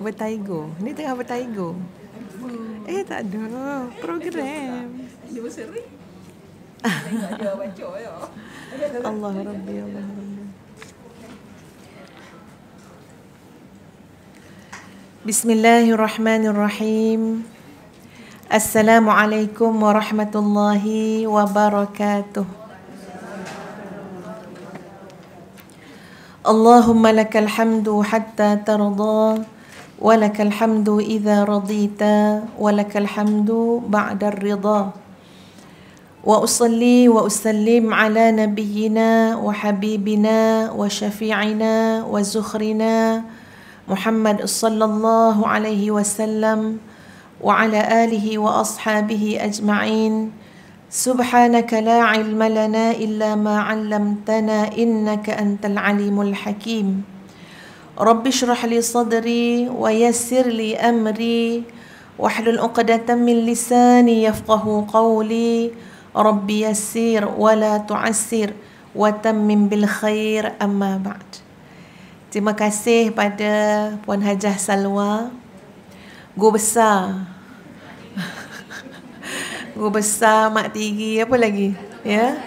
bertaigo. Ni tengah bertaigo. Hmm. Eh tak ada program. Dia berseri. Allah Rabbi Allah Rabbi. Bismillahirrahmanirrahim. Assalamualaikum warahmatullahi wabarakatuh. اللهم لك الحمد حتى ترضى ولك الحمد إذا رضيت ولك الحمد بعد الرضا وأصلي وأسلم على نبينا وحبيبنا وشفيعنا وزخرنا محمد صلى الله عليه وسلم وعلى آله وأصحابه أجمعين سبحانك لا علم لنا إلا ما علمتنا إنك أنت العليم الحكيم رب اشرح لي صدري ويسر لي أمري واحلل عقدة من لساني يفقه قولي رب يسير ولا تعسر وتمم بالخير أما بعد Terima kasih pada Puan Hajah Salwa Gua besar Gua besar, Mak Tigi, apa lagi? Ya?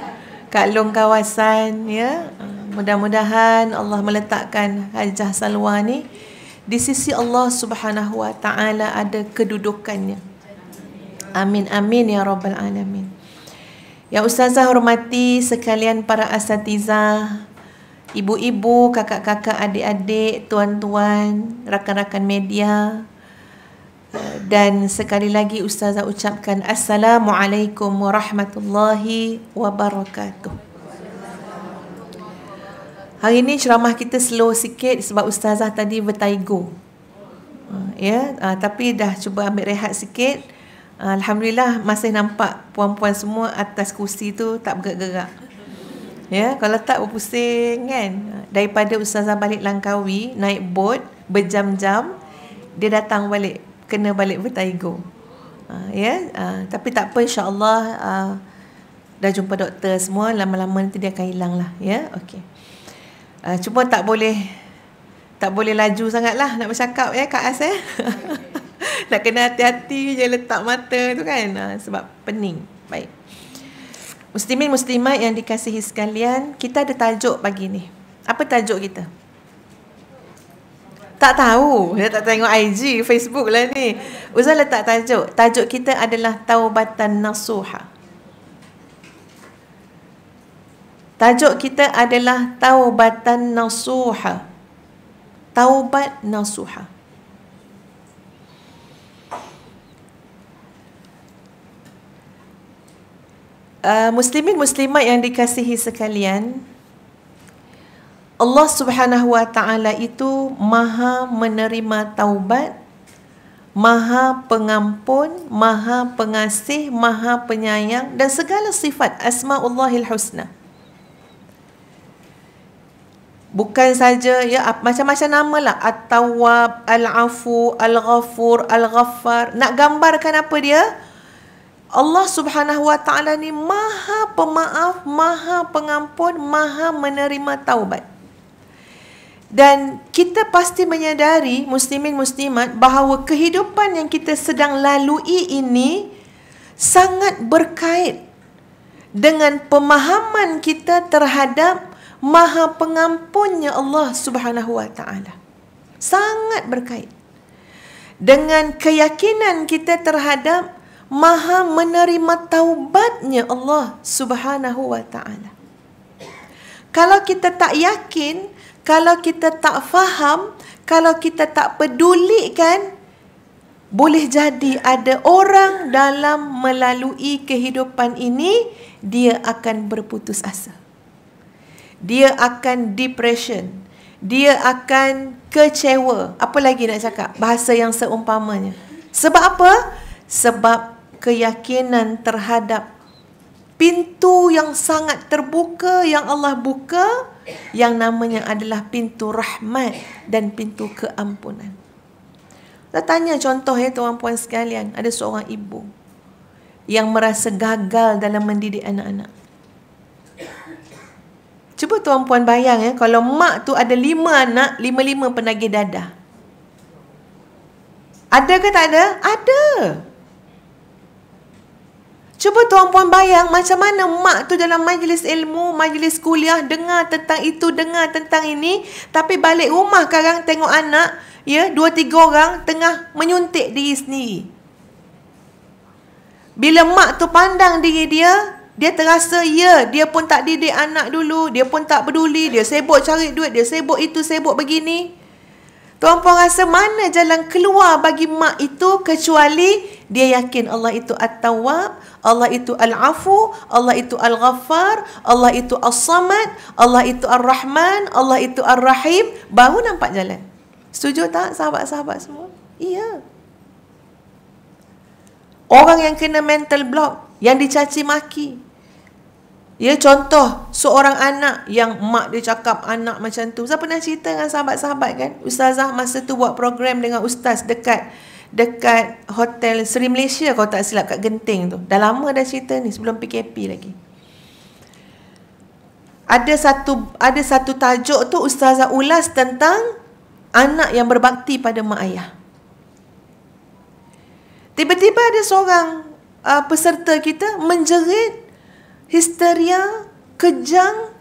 Kak Long Kawasan ya? Yeah? mudah-mudahan Allah meletakkan hajah salwa ni di sisi Allah Subhanahu Wa Taala ada kedudukannya. Amin amin ya rabbal alamin. Ya ustazah hormati sekalian para asatiza, ibu-ibu, kakak-kakak, adik-adik, tuan-tuan, rakan-rakan media dan sekali lagi ustazah ucapkan assalamualaikum warahmatullahi wabarakatuh. Hari ini ceramah kita slow sikit sebab ustazah tadi vertigo. Uh, ah, ya, yeah? uh, tapi dah cuba ambil rehat sikit. Uh, Alhamdulillah masih nampak puan-puan semua atas kursi tu tak bergerak-gerak. Ya, yeah? kalau tak berpusing kan. Daripada ustazah balik Langkawi naik bot berjam-jam dia datang balik kena balik vertigo. Uh, ah, ya, yeah? uh, tapi tak apa insya-Allah uh, dah jumpa doktor semua lama-lama nanti dia akan hilang lah ya yeah? okey Uh, cuma tak boleh tak boleh laju sangatlah nak bercakap ya Kak As eh. nak kena hati-hati je letak mata tu kan uh, sebab pening. Baik. Muslimin muslimat yang dikasihi sekalian, kita ada tajuk pagi ni. Apa tajuk kita? Tak tahu. Dia tak tengok IG, Facebook lah ni. Uzal letak tajuk. Tajuk kita adalah taubatan nasuha. Tajuk kita adalah taubatan nasuha. Taubat nasuha. Uh, muslimin muslimat yang dikasihi sekalian Allah Subhanahu wa taala itu maha menerima taubat maha pengampun maha pengasih maha penyayang dan segala sifat asmaullahil husna bukan saja ya macam-macam nama lah at-tawwab al-afu al-ghafur al-ghaffar nak gambarkan apa dia Allah Subhanahu wa taala ni maha pemaaf maha pengampun maha menerima taubat dan kita pasti menyadari muslimin muslimat bahawa kehidupan yang kita sedang lalui ini sangat berkait dengan pemahaman kita terhadap Maha pengampunnya Allah Subhanahu Wa Taala. Sangat berkait dengan keyakinan kita terhadap Maha menerima taubatnya Allah Subhanahu Wa Taala. Kalau kita tak yakin, kalau kita tak faham, kalau kita tak peduli, kan, boleh jadi ada orang dalam melalui kehidupan ini dia akan berputus asa dia akan depression dia akan kecewa apa lagi nak cakap bahasa yang seumpamanya sebab apa sebab keyakinan terhadap pintu yang sangat terbuka yang Allah buka yang namanya adalah pintu rahmat dan pintu keampunan. Kita tanya contoh ya tuan puan sekalian, ada seorang ibu yang merasa gagal dalam mendidik anak-anak. Cuba tuan-puan bayang ya, kalau mak tu ada lima anak, lima-lima penagih dadah. Ada ke tak ada? Ada. Cuba tuan-puan bayang macam mana mak tu dalam majlis ilmu, majlis kuliah, dengar tentang itu, dengar tentang ini. Tapi balik rumah sekarang tengok anak, ya dua tiga orang tengah menyuntik diri sendiri. Bila mak tu pandang diri dia, dia terasa ya, dia pun tak didik anak dulu, dia pun tak peduli, dia sibuk cari duit, dia sibuk itu, sibuk begini. Tuan puan rasa mana jalan keluar bagi mak itu kecuali dia yakin Allah itu At-Tawwab, Allah itu Al-Afu, Allah itu Al-Ghaffar, Allah itu As-Samad, Allah itu Ar-Rahman, Allah itu Ar-Rahim, baru nampak jalan. Setuju tak sahabat-sahabat semua? Iya. Orang yang kena mental block yang dicaci maki. Ya contoh seorang anak yang mak dia cakap anak macam tu. Saya pernah cerita dengan sahabat-sahabat kan. Ustazah masa tu buat program dengan ustaz dekat dekat hotel Seri Malaysia kalau tak silap kat Genting tu. Dah lama dah cerita ni sebelum PKP lagi. Ada satu ada satu tajuk tu ustazah ulas tentang anak yang berbakti pada mak ayah. Tiba-tiba ada seorang uh, peserta kita menjerit histeria kejang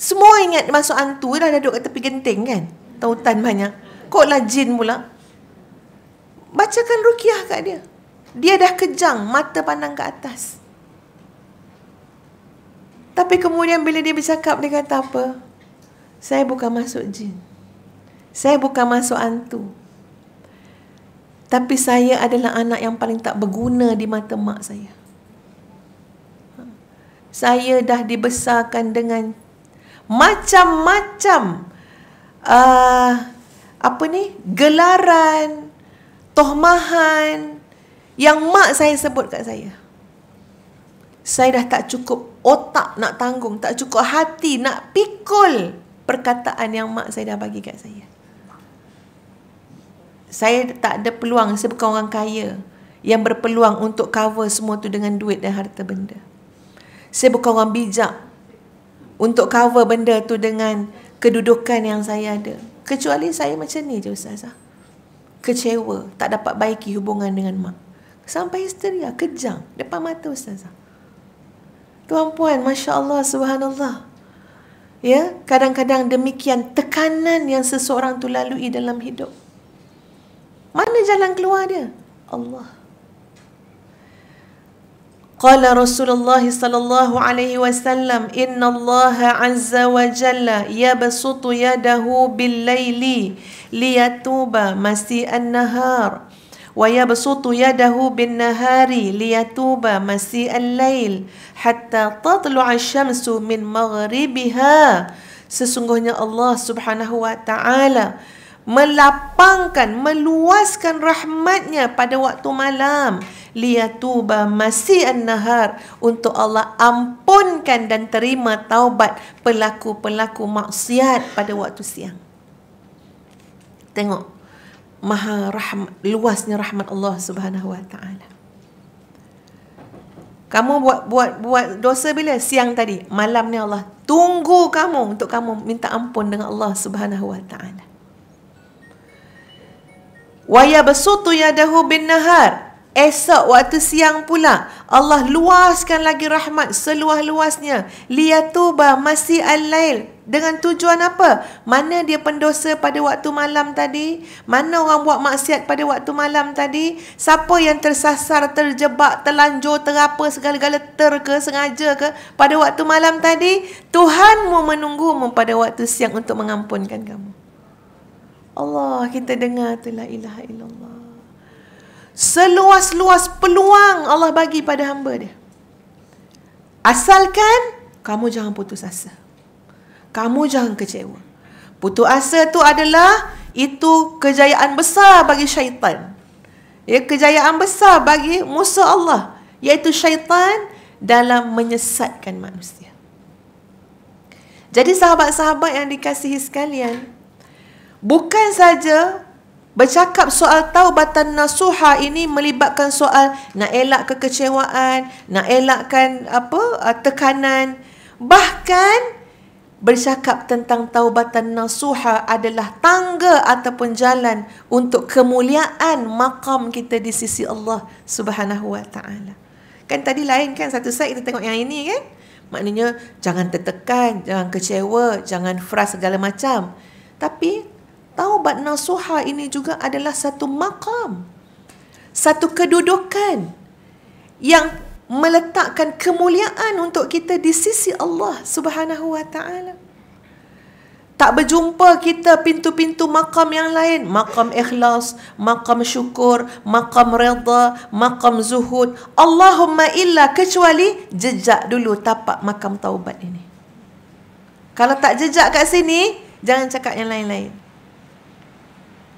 semua ingat masuk hantu lah, dah duduk kat tepi genting kan tautan banyak kok lah jin pula bacakan rukiah kat dia dia dah kejang mata pandang ke atas tapi kemudian bila dia bercakap dia kata apa saya bukan masuk jin saya bukan masuk hantu tapi saya adalah anak yang paling tak berguna di mata mak saya. Ha. Saya dah dibesarkan dengan macam-macam uh, apa ni? gelaran, tohmahan yang mak saya sebut kat saya. Saya dah tak cukup otak nak tanggung, tak cukup hati nak pikul perkataan yang mak saya dah bagi kat saya saya tak ada peluang saya bukan orang kaya yang berpeluang untuk cover semua tu dengan duit dan harta benda saya bukan orang bijak untuk cover benda tu dengan kedudukan yang saya ada kecuali saya macam ni je ustazah kecewa tak dapat baiki hubungan dengan mak sampai histeria kejang depan mata ustazah tuan puan masya-Allah subhanallah ya kadang-kadang demikian tekanan yang seseorang tu lalui dalam hidup mana jalan keluar dia? Allah. Qala Rasulullah sallallahu alaihi wasallam, "Inna Allah azza wa jalla yabsutu yadahu bil-laili liyatuba masi'an nahar wa yabsutu yadahu bin-nahari liyatuba masi'al lail hatta tatlu' asy-syamsu min maghribiha." Sesungguhnya Allah Subhanahu wa taala melapangkan, meluaskan rahmatnya pada waktu malam. Liatuba masih an-nahar untuk Allah ampunkan dan terima taubat pelaku-pelaku maksiat pada waktu siang. Tengok. Maha rahmat, luasnya rahmat Allah Subhanahu Kamu buat buat buat dosa bila siang tadi, malam ni Allah tunggu kamu untuk kamu minta ampun dengan Allah Subhanahu Wa Taala waya basutu yadahu bin nahar esok waktu siang pula Allah luaskan lagi rahmat seluas-luasnya liyatuba masih al-lail dengan tujuan apa? Mana dia pendosa pada waktu malam tadi? Mana orang buat maksiat pada waktu malam tadi? Siapa yang tersasar, terjebak, terlanjur, terapa segala-gala ter ke, sengaja ke pada waktu malam tadi? Tuhanmu menunggumu pada waktu siang untuk mengampunkan kamu. Allah kita dengar tu la ilaha illallah. Seluas-luas peluang Allah bagi pada hamba dia. Asalkan kamu jangan putus asa. Kamu jangan kecewa. Putus asa tu adalah itu kejayaan besar bagi syaitan. Ya, kejayaan besar bagi musuh Allah. Iaitu syaitan dalam menyesatkan manusia. Jadi sahabat-sahabat yang dikasihi sekalian, bukan saja bercakap soal taubatan nasuha ini melibatkan soal nak elak kekecewaan, nak elakkan apa uh, tekanan bahkan bercakap tentang taubatan nasuha adalah tangga ataupun jalan untuk kemuliaan makam kita di sisi Allah Subhanahu wa taala. Kan tadi lain kan satu side kita tengok yang ini kan? Maknanya jangan tertekan, jangan kecewa, jangan frust segala macam. Tapi taubat nasuha ini juga adalah satu makam satu kedudukan yang meletakkan kemuliaan untuk kita di sisi Allah Subhanahu wa taala tak berjumpa kita pintu-pintu makam yang lain makam ikhlas makam syukur makam redha makam zuhud Allahumma illa kecuali jejak dulu tapak makam taubat ini kalau tak jejak kat sini jangan cakap yang lain-lain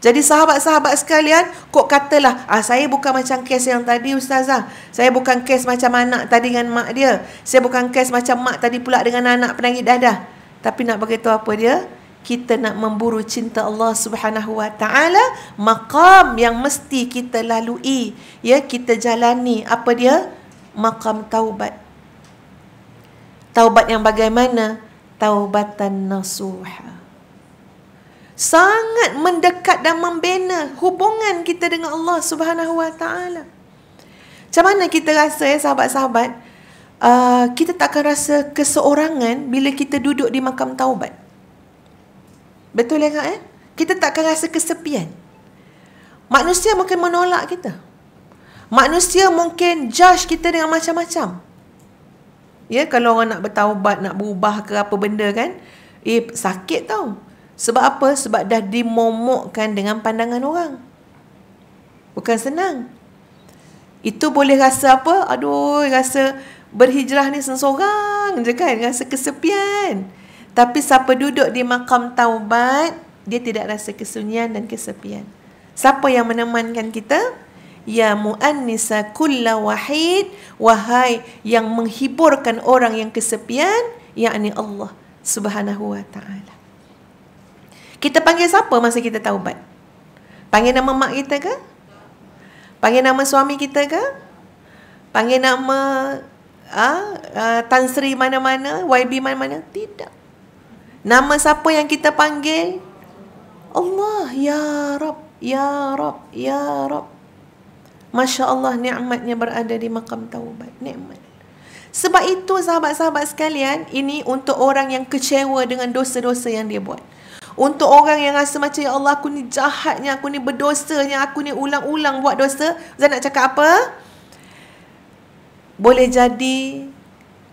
jadi sahabat-sahabat sekalian, kok katalah, ah, saya bukan macam kes yang tadi Ustazah. Saya bukan kes macam anak tadi dengan mak dia. Saya bukan kes macam mak tadi pula dengan anak penangit dadah. Tapi nak bagi tahu apa dia? Kita nak memburu cinta Allah Subhanahu Wa Taala, maqam yang mesti kita lalui, ya kita jalani. Apa dia? Maqam taubat. Taubat yang bagaimana? Taubatan nasuha sangat mendekat dan membina hubungan kita dengan Allah Subhanahu Wa Taala. Macam mana kita rasa ya sahabat-sahabat? Uh, kita tak akan rasa keseorangan bila kita duduk di makam taubat. Betul ya Kak? Eh? Kita tak akan rasa kesepian. Manusia mungkin menolak kita. Manusia mungkin judge kita dengan macam-macam. Ya, kalau orang nak bertaubat, nak berubah ke apa benda kan, eh sakit tau. Sebab apa? Sebab dah dimomokkan dengan pandangan orang. Bukan senang. Itu boleh rasa apa? Aduh, rasa berhijrah ni sensorang je kan? Rasa kesepian. Tapi siapa duduk di makam taubat, dia tidak rasa kesunyian dan kesepian. Siapa yang menemankan kita? Ya mu'annisa kulla wahid Wahai yang menghiburkan orang yang kesepian Ya'ni Allah subhanahu wa ta'ala kita panggil siapa masa kita taubat? Panggil nama mak kita ke? Panggil nama suami kita ke? Panggil nama ha, uh, Tan Sri mana-mana, YB mana-mana? Tidak. Nama siapa yang kita panggil? Allah, Ya Rab, Ya Rab, Ya Rab. Masya Allah, ni'matnya berada di makam taubat. Ni'mat. Sebab itu sahabat-sahabat sekalian, ini untuk orang yang kecewa dengan dosa-dosa yang dia buat. Untuk orang yang rasa macam Ya Allah aku ni jahatnya Aku ni berdosanya Aku ni ulang-ulang buat dosa Zain nak cakap apa? Boleh jadi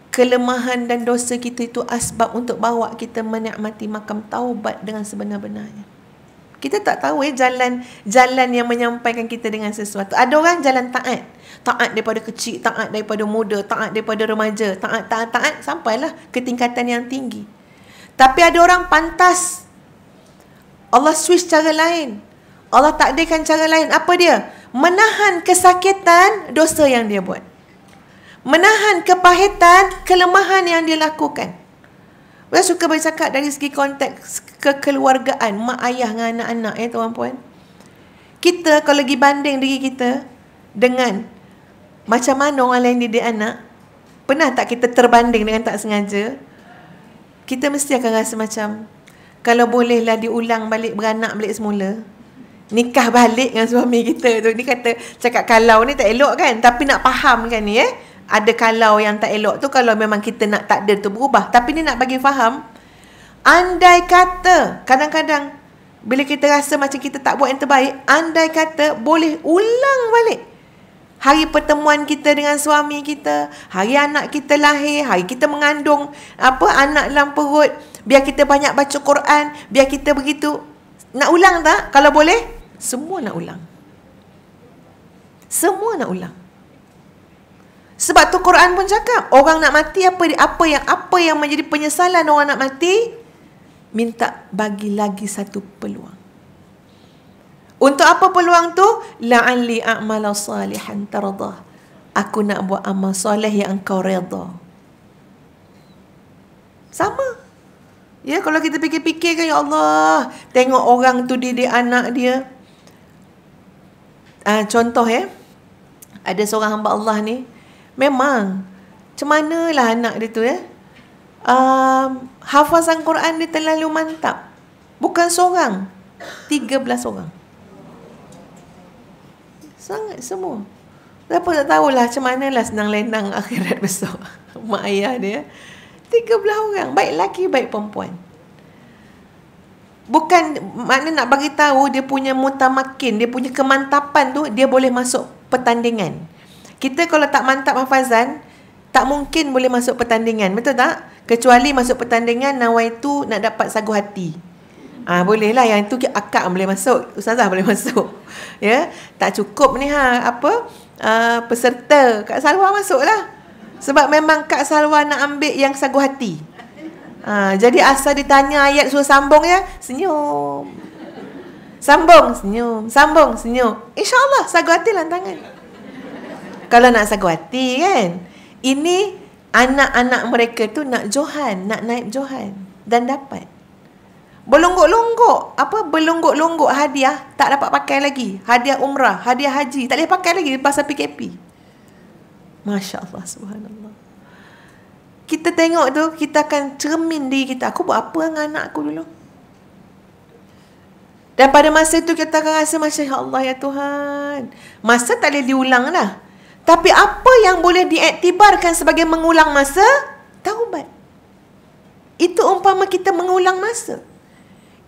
Kelemahan dan dosa kita itu Asbab untuk bawa kita menikmati Makam taubat dengan sebenar-benarnya kita tak tahu eh jalan jalan yang menyampaikan kita dengan sesuatu. Ada orang jalan taat. Taat daripada kecil, taat daripada muda, taat daripada remaja, taat taat taat sampailah ke tingkatan yang tinggi. Tapi ada orang pantas Allah switch cara lain. Allah takdirkan cara lain. Apa dia? Menahan kesakitan dosa yang dia buat. Menahan kepahitan kelemahan yang dia lakukan. Saya suka bercakap dari segi konteks kekeluargaan mak ayah dengan anak-anak ya eh, tuan puan. Kita kalau lagi banding diri kita dengan macam mana orang lain didik anak, pernah tak kita terbanding dengan tak sengaja? Kita mesti akan rasa macam kalau bolehlah diulang balik beranak balik semula nikah balik dengan suami kita tu ni kata cakap kalau ni tak elok kan tapi nak faham kan ni eh ada kalau yang tak elok tu kalau memang kita nak takde tu berubah tapi ni nak bagi faham andai kata kadang-kadang bila kita rasa macam kita tak buat yang terbaik andai kata boleh ulang balik Hari pertemuan kita dengan suami kita, hari anak kita lahir, hari kita mengandung apa anak dalam perut, Biar kita banyak baca Quran, biar kita begitu. Nak ulang tak? Kalau boleh, semua nak ulang. Semua nak ulang. Sebab tu Quran pun cakap, orang nak mati apa apa yang apa yang menjadi penyesalan orang nak mati, minta bagi lagi satu peluang. Untuk apa peluang tu? La'alli a'mala salihan tardah. Aku nak buat amal soleh yang kau redha. Sama. Ya kalau kita fikir-fikir kan ya Allah Tengok orang tu dia, dia anak dia uh, Contoh ya eh, Ada seorang hamba Allah ni Memang Macam manalah anak dia tu ya eh? um, Hafazan Quran dia terlalu mantap Bukan seorang 13 orang Sangat semua Siapa tak tahulah macam manalah senang lenang akhirat besok Mak ayah dia eh? Tiga belah orang baik lelaki baik perempuan bukan mana nak bagi tahu dia punya mutamakin dia punya kemantapan tu dia boleh masuk pertandingan kita kalau tak mantap hafazan tak mungkin boleh masuk pertandingan betul tak kecuali masuk pertandingan nawai tu nak dapat sagu hati Ah ha, boleh lah yang itu akak boleh masuk, ustazah boleh masuk. ya, tak cukup ni ha apa? Uh, peserta kat Sarawak masuklah. Sebab memang Kak Salwa nak ambil yang sagu hati. Ha, jadi asal ditanya ayat suruh sambung ya, senyum. Sambung, senyum. Sambung, senyum. InsyaAllah sagu hati lah tangan. Kalau nak sagu hati kan. Ini anak-anak mereka tu nak Johan, nak naib Johan. Dan dapat. Belungguk-lungguk. Apa? Belungguk-lungguk hadiah tak dapat pakai lagi. Hadiah umrah, hadiah haji. Tak boleh pakai lagi pasal PKP. Hmm. Masya Allah subhanallah kita tengok tu kita akan cermin diri kita aku buat apa dengan anak aku dulu dan pada masa itu kita akan rasa macam ya Allah ya Tuhan masa tak boleh diulang lah tapi apa yang boleh diaktibarkan sebagai mengulang masa taubat itu umpama kita mengulang masa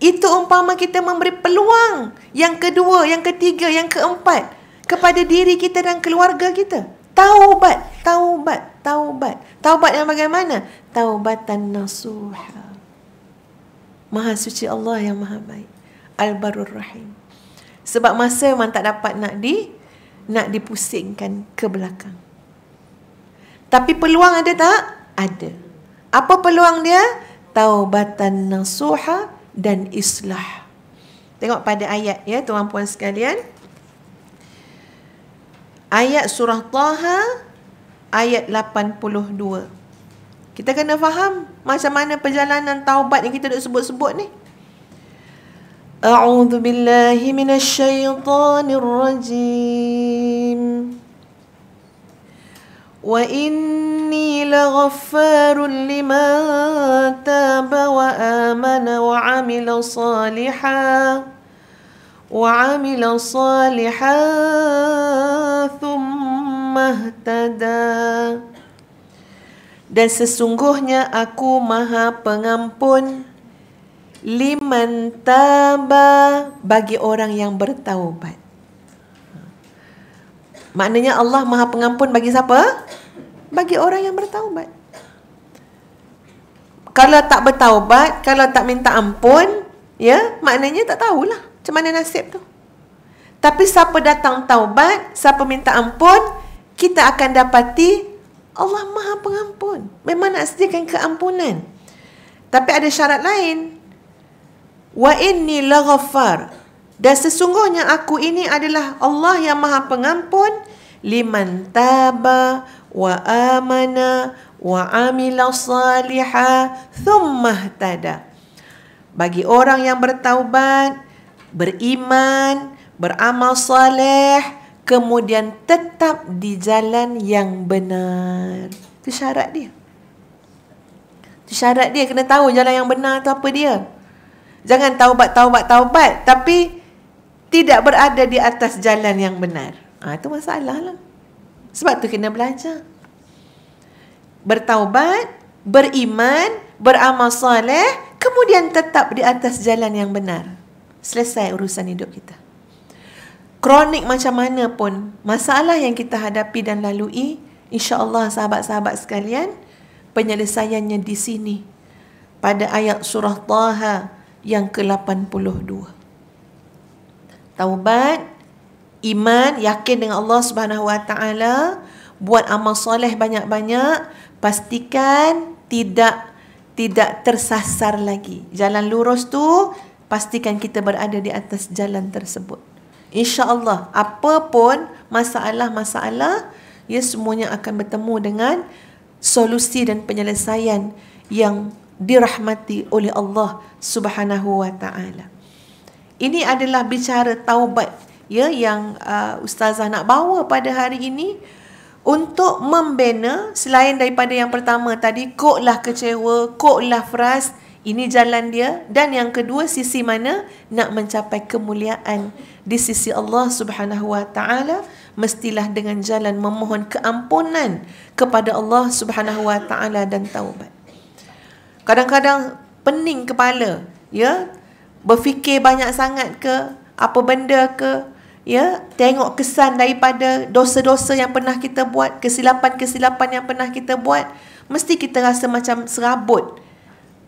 itu umpama kita memberi peluang yang kedua, yang ketiga, yang keempat kepada diri kita dan keluarga kita taubat taubat taubat taubat yang bagaimana taubatan nasuha maha suci Allah yang maha baik al barur rahim sebab masa memang tak dapat nak di nak dipusingkan ke belakang tapi peluang ada tak ada apa peluang dia taubatan nasuha dan islah tengok pada ayat ya tuan puan sekalian ayat surah Taha ayat 82. Kita kena faham macam mana perjalanan taubat yang kita duk sebut-sebut ni. A'udzu billahi minasyaitonir rajim. Wa inni laghaffarun liman taba wa amana wa 'amila salihah. وعمل صالحا ثم اهتدى Dan sesungguhnya aku maha pengampun liman taba bagi orang yang bertaubat. Maknanya Allah maha pengampun bagi siapa? Bagi orang yang bertaubat. Kalau tak bertaubat, kalau tak minta ampun, ya maknanya tak tahulah. Macam mana nasib tu? Tapi siapa datang taubat, siapa minta ampun, kita akan dapati Allah maha pengampun. Memang nak sediakan keampunan. Tapi ada syarat lain. Wa inni laghafar. Dan sesungguhnya aku ini adalah Allah yang maha pengampun. Liman taba wa amana wa amila salihah thumma tada. Bagi orang yang bertaubat, beriman, beramal soleh, kemudian tetap di jalan yang benar. Itu syarat dia. Itu syarat dia kena tahu jalan yang benar tu apa dia. Jangan taubat, taubat, taubat. Tapi tidak berada di atas jalan yang benar. Ah ha, itu masalah lah. Sebab tu kena belajar. Bertaubat, beriman, beramal soleh, kemudian tetap di atas jalan yang benar selesai urusan hidup kita. Kronik macam mana pun masalah yang kita hadapi dan lalui, insya-Allah sahabat-sahabat sekalian, penyelesaiannya di sini pada ayat surah Taha yang ke-82. Taubat, iman, yakin dengan Allah Subhanahu Wa Taala, buat amal soleh banyak-banyak, pastikan tidak tidak tersasar lagi. Jalan lurus tu pastikan kita berada di atas jalan tersebut. InsyaAllah, apa pun masalah-masalah, ia semuanya akan bertemu dengan solusi dan penyelesaian yang dirahmati oleh Allah Subhanahu wa taala. Ini adalah bicara taubat ya yang uh, ustazah nak bawa pada hari ini untuk membina selain daripada yang pertama tadi koklah kecewa, koklah frust ini jalan dia dan yang kedua sisi mana nak mencapai kemuliaan di sisi Allah Subhanahu wa taala mestilah dengan jalan memohon keampunan kepada Allah Subhanahu wa taala dan taubat. Kadang-kadang pening kepala, ya. Berfikir banyak sangat ke apa benda ke ya tengok kesan daripada dosa-dosa yang pernah kita buat kesilapan-kesilapan yang pernah kita buat mesti kita rasa macam serabut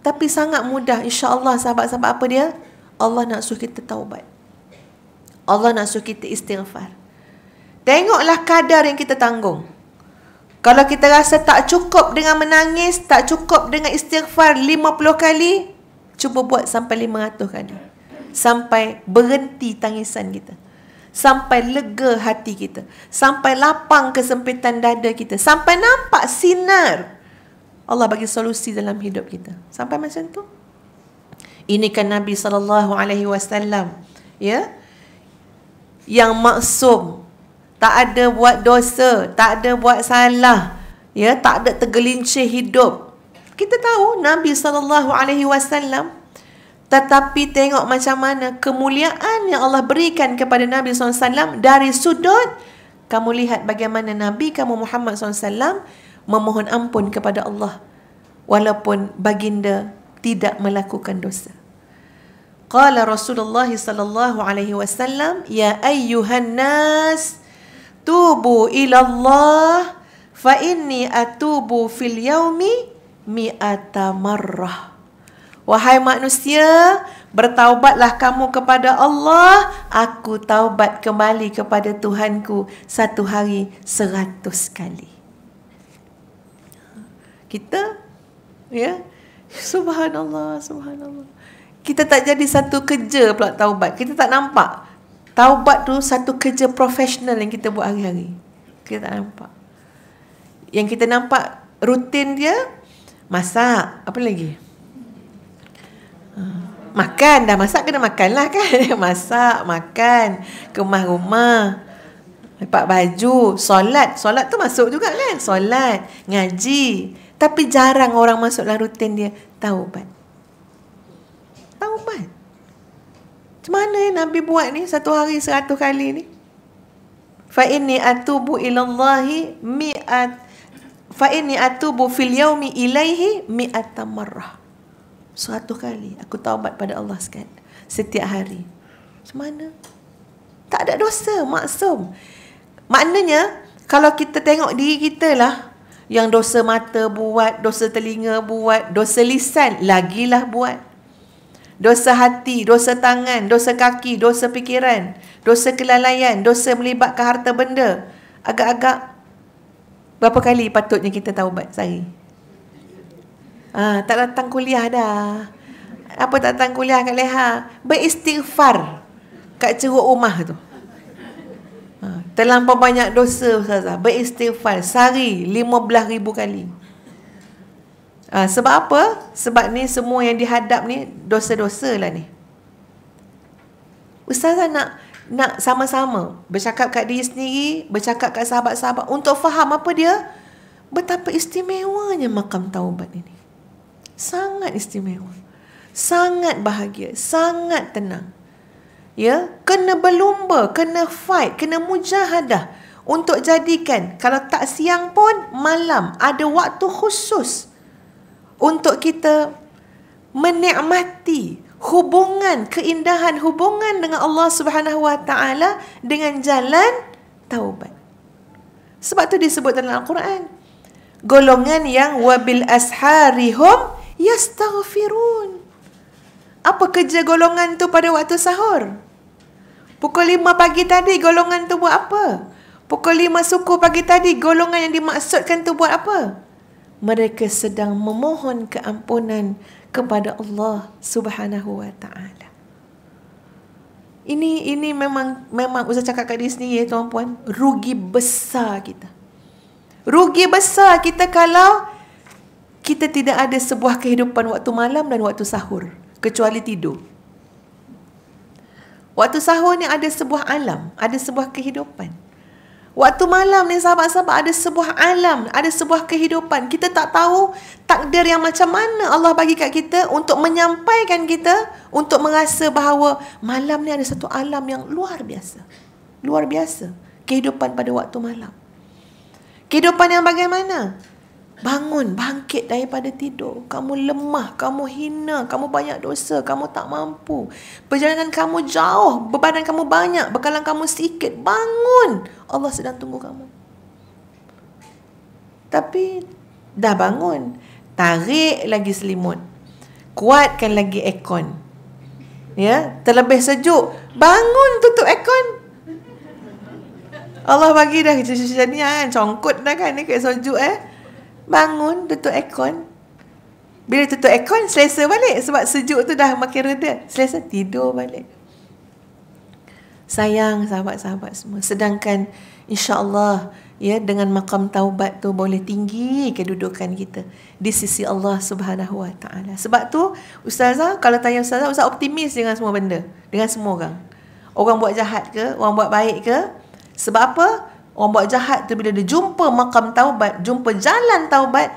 tapi sangat mudah insya-Allah sahabat-sahabat apa dia? Allah nak suruh kita taubat. Allah nak suruh kita istighfar. Tengoklah kadar yang kita tanggung. Kalau kita rasa tak cukup dengan menangis, tak cukup dengan istighfar 50 kali, cuba buat sampai 500 kali. Sampai berhenti tangisan kita. Sampai lega hati kita. Sampai lapang kesempitan dada kita. Sampai nampak sinar Allah bagi solusi dalam hidup kita. Sampai macam tu. Ini kan Nabi sallallahu alaihi wasallam, ya. Yang maksum. Tak ada buat dosa, tak ada buat salah. Ya, tak ada tergelincir hidup. Kita tahu Nabi sallallahu alaihi wasallam tetapi tengok macam mana kemuliaan yang Allah berikan kepada Nabi sallallahu alaihi wasallam dari sudut kamu lihat bagaimana Nabi kamu Muhammad sallallahu alaihi wasallam memohon ampun kepada Allah walaupun baginda tidak melakukan dosa. Qala Rasulullah sallallahu alaihi wasallam ya ayyuhan nas tubu ila Allah fa inni atubu fil yaumi mi'ata marrah. Wahai manusia, bertaubatlah kamu kepada Allah. Aku taubat kembali kepada Tuhanku satu hari seratus kali kita ya subhanallah subhanallah kita tak jadi satu kerja pula taubat kita tak nampak taubat tu satu kerja profesional yang kita buat hari-hari kita tak nampak yang kita nampak rutin dia masak apa lagi ah, makan dah masak kena makan lah kan masak makan kemah rumah lepak baju solat solat tu masuk juga kan solat ngaji tapi jarang orang masuk dalam rutin dia taubat. Taubat. Macam mana eh, Nabi buat ni satu hari seratus kali ni? Fa inni atubu ilallahi mi'at fa inni atubu fil yaumi ilaihi mi'at marrah. Seratus kali aku taubat pada Allah sekali setiap hari. Macam mana? Tak ada dosa, maksum. Maknanya kalau kita tengok diri kita lah yang dosa mata buat, dosa telinga buat, dosa lisan lagilah buat. Dosa hati, dosa tangan, dosa kaki, dosa fikiran, dosa kelalaian, dosa melibatkan harta benda. Agak-agak berapa kali patutnya kita taubat sehari? Ah, ha, tak datang kuliah dah. Apa tak datang kuliah kat leha? Beristighfar kat ceruk rumah tu. Terlampau banyak dosa Ustazah Beristighfar Sari 15 ribu kali ha, Sebab apa? Sebab ni semua yang dihadap ni Dosa-dosa lah ni Ustazah nak Nak sama-sama Bercakap kat diri sendiri Bercakap kat sahabat-sahabat Untuk faham apa dia Betapa istimewanya makam taubat ini Sangat istimewa Sangat bahagia Sangat tenang ya kena berlumba kena fight kena mujahadah untuk jadikan kalau tak siang pun malam ada waktu khusus untuk kita menikmati hubungan keindahan hubungan dengan Allah Subhanahu Wa Taala dengan jalan taubat. Sebab tu disebut dalam Al-Quran. Golongan yang wabil asharihum yastaghfirun. Apa kerja golongan tu pada waktu sahur? Pukul 5 pagi tadi golongan tu buat apa? Pukul 5 suku pagi tadi golongan yang dimaksudkan tu buat apa? Mereka sedang memohon keampunan kepada Allah Subhanahu Wa Taala. Ini ini memang memang usah cakap kat diri sendiri ya eh, tuan puan, rugi besar kita. Rugi besar kita kalau kita tidak ada sebuah kehidupan waktu malam dan waktu sahur kecuali tidur. Waktu sahur ni ada sebuah alam, ada sebuah kehidupan. Waktu malam ni sahabat-sahabat ada sebuah alam, ada sebuah kehidupan. Kita tak tahu takdir yang macam mana Allah bagi kat kita untuk menyampaikan kita untuk merasa bahawa malam ni ada satu alam yang luar biasa. Luar biasa kehidupan pada waktu malam. Kehidupan yang bagaimana? Bangun, bangkit daripada tidur. Kamu lemah, kamu hina, kamu banyak dosa, kamu tak mampu. Perjalanan kamu jauh, bebanan kamu banyak, bekalan kamu sedikit. Bangun, Allah sedang tunggu kamu. Tapi dah bangun, tarik lagi selimut. Kuatkan lagi ekon, Ya, terlebih sejuk. Bangun tutup ekon. Allah bagi dah cerita-cerita ni kan, congkut dah kan ni kat sejuk eh. Bangun, tutup aircon. Bila tutup aircon, selesa balik. Sebab sejuk tu dah makin reda. Selesa tidur balik. Sayang sahabat-sahabat semua. Sedangkan insyaAllah ya, dengan makam taubat tu boleh tinggi kedudukan kita. Di sisi Allah subhanahu Sebab tu ustazah kalau tanya ustazah, ustazah optimis dengan semua benda. Dengan semua orang. Orang buat jahat ke? Orang buat baik ke? Sebab apa? Orang buat jahat tu bila dia jumpa makam taubat, jumpa jalan taubat,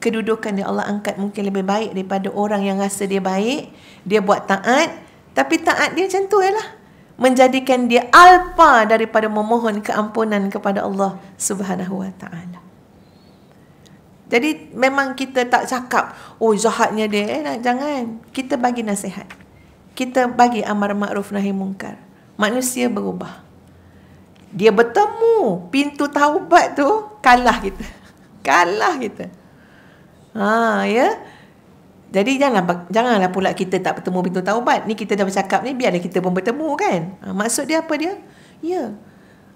kedudukan dia Allah angkat mungkin lebih baik daripada orang yang rasa dia baik, dia buat taat, tapi taat dia macam tu ialah. Menjadikan dia alpa daripada memohon keampunan kepada Allah subhanahu wa ta'ala. Jadi memang kita tak cakap, oh jahatnya dia, eh, nah, jangan. Kita bagi nasihat. Kita bagi amar ma'ruf nahi mungkar. Manusia berubah dia bertemu pintu taubat tu kalah kita. Kalah kita. Ha ya. Jadi janganlah janganlah pula kita tak bertemu pintu taubat. Ni kita dah bercakap ni biarlah kita pun bertemu kan. Ha, maksud dia apa dia? Ya.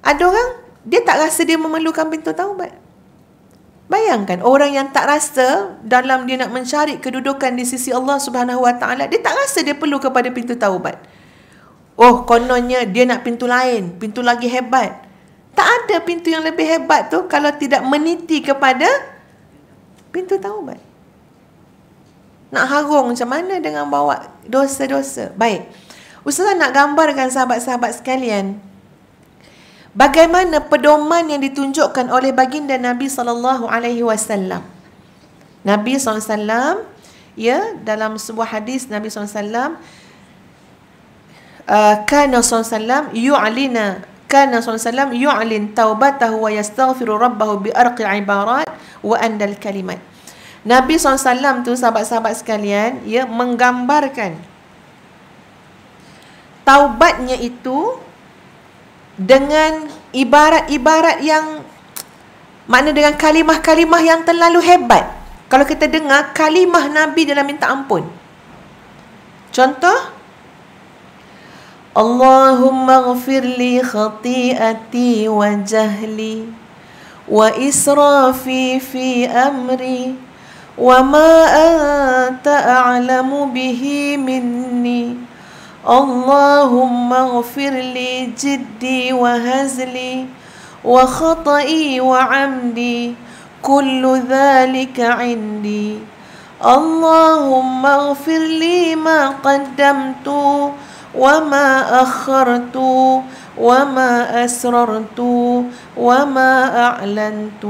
Ada orang dia tak rasa dia memerlukan pintu taubat. Bayangkan orang yang tak rasa dalam dia nak mencari kedudukan di sisi Allah Subhanahu Wa Taala, dia tak rasa dia perlu kepada pintu taubat. Oh kononnya dia nak pintu lain Pintu lagi hebat Tak ada pintu yang lebih hebat tu Kalau tidak meniti kepada Pintu taubat Nak harung macam mana dengan bawa dosa-dosa Baik Ustazah nak gambarkan sahabat-sahabat sekalian Bagaimana pedoman yang ditunjukkan oleh baginda Nabi sallallahu alaihi wasallam? Nabi sallallahu alaihi wasallam ya dalam sebuah hadis Nabi sallallahu alaihi wasallam Eh, kana sallam yu'lina kana sallam yu'lin taubatahu wa yastaghfiru rabbahu bi arqi ibarat wa andal kalimat Nabi SAW tu sahabat-sahabat sekalian ya menggambarkan taubatnya itu dengan ibarat-ibarat yang makna dengan kalimah-kalimah yang terlalu hebat. Kalau kita dengar kalimah Nabi dalam minta ampun. Contoh اللهم اغفر لي خطيئتي وجهلي وإسرافي في أمري وما أنت أعلم به مني اللهم اغفر لي جدي وهزلي وخطئي وعمدي كل ذلك عندي اللهم اغفر لي ما قدمت وما أخرت وما أسررت وما أعلنت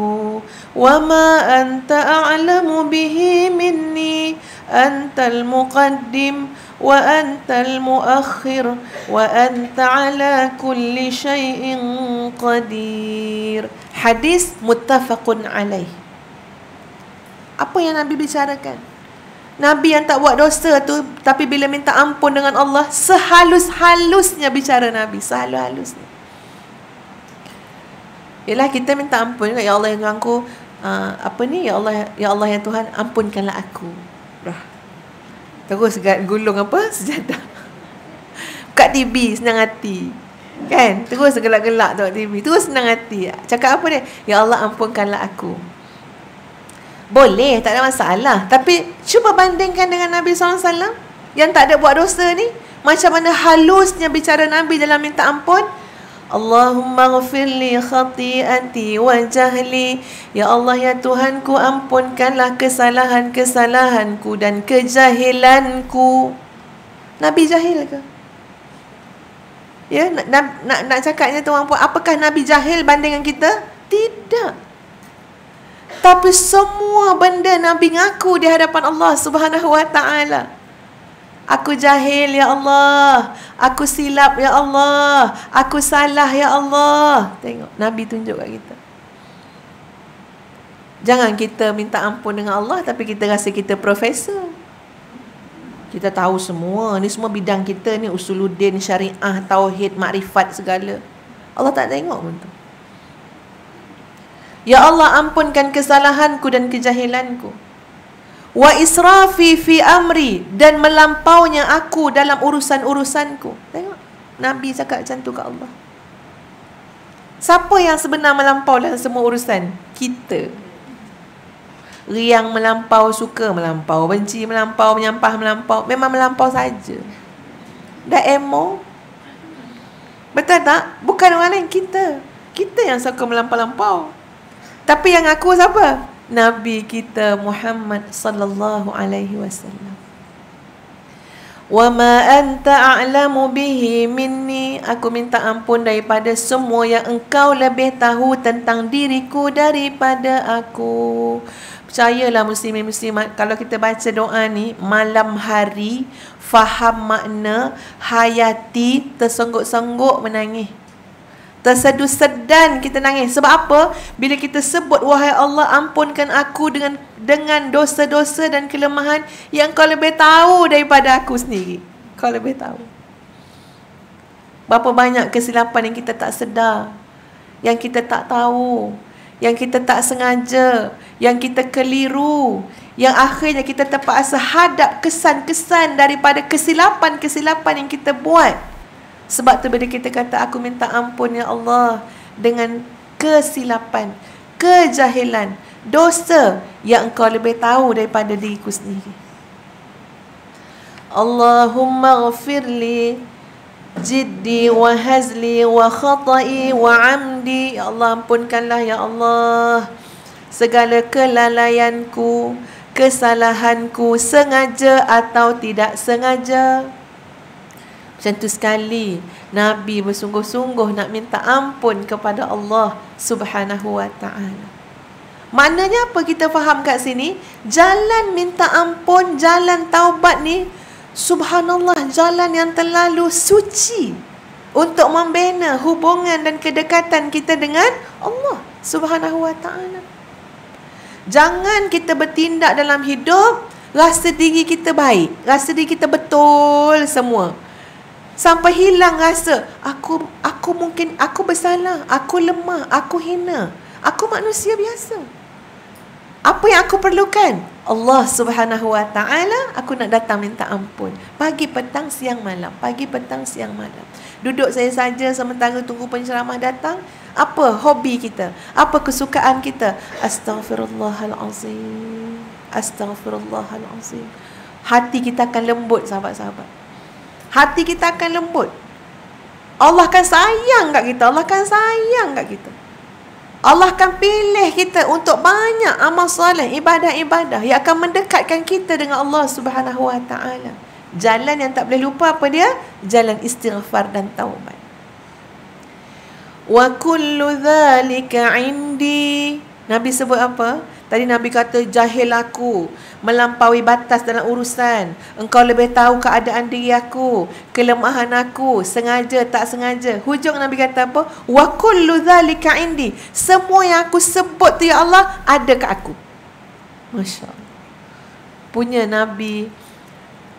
وما أنت أعلم به مني أنت المقدم وأنت المؤخر وأنت على كل شيء قدير حديث متفق عليه Apa yang Nabi bicarakan? Nabi yang tak buat dosa tu tapi bila minta ampun dengan Allah sehalus-halusnya bicara Nabi sehalus-halusnya ialah kita minta ampun ya Allah yang aku uh, apa ni ya Allah ya Allah yang Tuhan ampunkanlah aku Rah. terus gulung apa sejadah buka TV senang hati kan terus gelak-gelak tengok TV terus senang hati cakap apa dia ya Allah ampunkanlah aku boleh, tak ada masalah. Tapi cuba bandingkan dengan Nabi SAW yang tak ada buat dosa ni. Macam mana halusnya bicara Nabi dalam minta ampun. Allahumma ghafirli khati'ati wa jahli. Ya Allah, ya Tuhanku, ampunkanlah kesalahan-kesalahanku dan kejahilanku. Nabi jahil ke? Ya, nak, nak, nak cakapnya tu apakah Nabi jahil banding dengan kita? Tidak tapi semua benda Nabi ngaku di hadapan Allah Subhanahu wa taala. Aku jahil ya Allah. Aku silap ya Allah. Aku salah ya Allah. Tengok Nabi tunjuk kat kita. Jangan kita minta ampun dengan Allah tapi kita rasa kita profesor. Kita tahu semua, ni semua bidang kita ni usuluddin, syariah, tauhid, makrifat segala. Allah tak tengok pun tu. Ya Allah ampunkan kesalahanku dan kejahilanku. Wa israfi fi amri dan melampaunya aku dalam urusan-urusanku. Tengok. Nabi cakap macam tu kat Allah. Siapa yang sebenar melampau dalam semua urusan? Kita. Riang melampau, suka melampau, benci melampau, menyampah melampau. Memang melampau saja. Dah emo. Betul tak? Bukan orang lain, kita. Kita yang suka melampau-lampau. Tapi yang aku siapa? Nabi kita Muhammad sallallahu alaihi wasallam. Wa ma anta a'lamu bihi minni aku minta ampun daripada semua yang engkau lebih tahu tentang diriku daripada aku. Percayalah muslimin muslimat kalau kita baca doa ni malam hari faham makna hayati tersungguk-sungguk menangis terseduh sedan kita nangis sebab apa bila kita sebut wahai Allah ampunkan aku dengan dengan dosa-dosa dan kelemahan yang kau lebih tahu daripada aku sendiri kau lebih tahu berapa banyak kesilapan yang kita tak sedar yang kita tak tahu yang kita tak sengaja yang kita keliru yang akhirnya kita terpaksa hadap kesan-kesan daripada kesilapan-kesilapan yang kita buat sebab tu bila kita kata aku minta ampun ya Allah dengan kesilapan, kejahilan, dosa yang engkau lebih tahu daripada diriku sendiri. Allahumma ghafirli jiddi wa hazli wa khata'i wa amdi. Ya Allah ampunkanlah ya Allah segala kelalaianku, kesalahanku sengaja atau tidak sengaja. Macam tu sekali Nabi bersungguh-sungguh nak minta ampun kepada Allah Subhanahu wa ta'ala Maknanya apa kita faham kat sini? Jalan minta ampun, jalan taubat ni Subhanallah jalan yang terlalu suci Untuk membina hubungan dan kedekatan kita dengan Allah Subhanahu wa ta'ala Jangan kita bertindak dalam hidup Rasa diri kita baik Rasa diri kita betul semua sampai hilang rasa aku aku mungkin aku bersalah aku lemah aku hina aku manusia biasa apa yang aku perlukan Allah Subhanahu Wa Taala aku nak datang minta ampun pagi petang siang malam pagi petang siang malam duduk saya saja sementara tunggu penceramah datang apa hobi kita apa kesukaan kita Astaghfirullahalazim. Astaghfirullahalazim. hati kita akan lembut sahabat-sahabat hati kita akan lembut. Allah akan sayang kat kita. Allah akan sayang kat kita. Allah akan pilih kita untuk banyak amal soleh, ibadah-ibadah yang akan mendekatkan kita dengan Allah Subhanahu Wa Taala. Jalan yang tak boleh lupa apa dia? Jalan istighfar dan taubat. Wa kullu dhalika indii Nabi sebut apa? Tadi Nabi kata jahil aku Melampaui batas dalam urusan Engkau lebih tahu keadaan diri aku Kelemahan aku Sengaja tak sengaja Hujung Nabi kata apa? Wa kullu zalika indi Semua yang aku sebut tu ya Allah Ada ke aku Masya Punya Nabi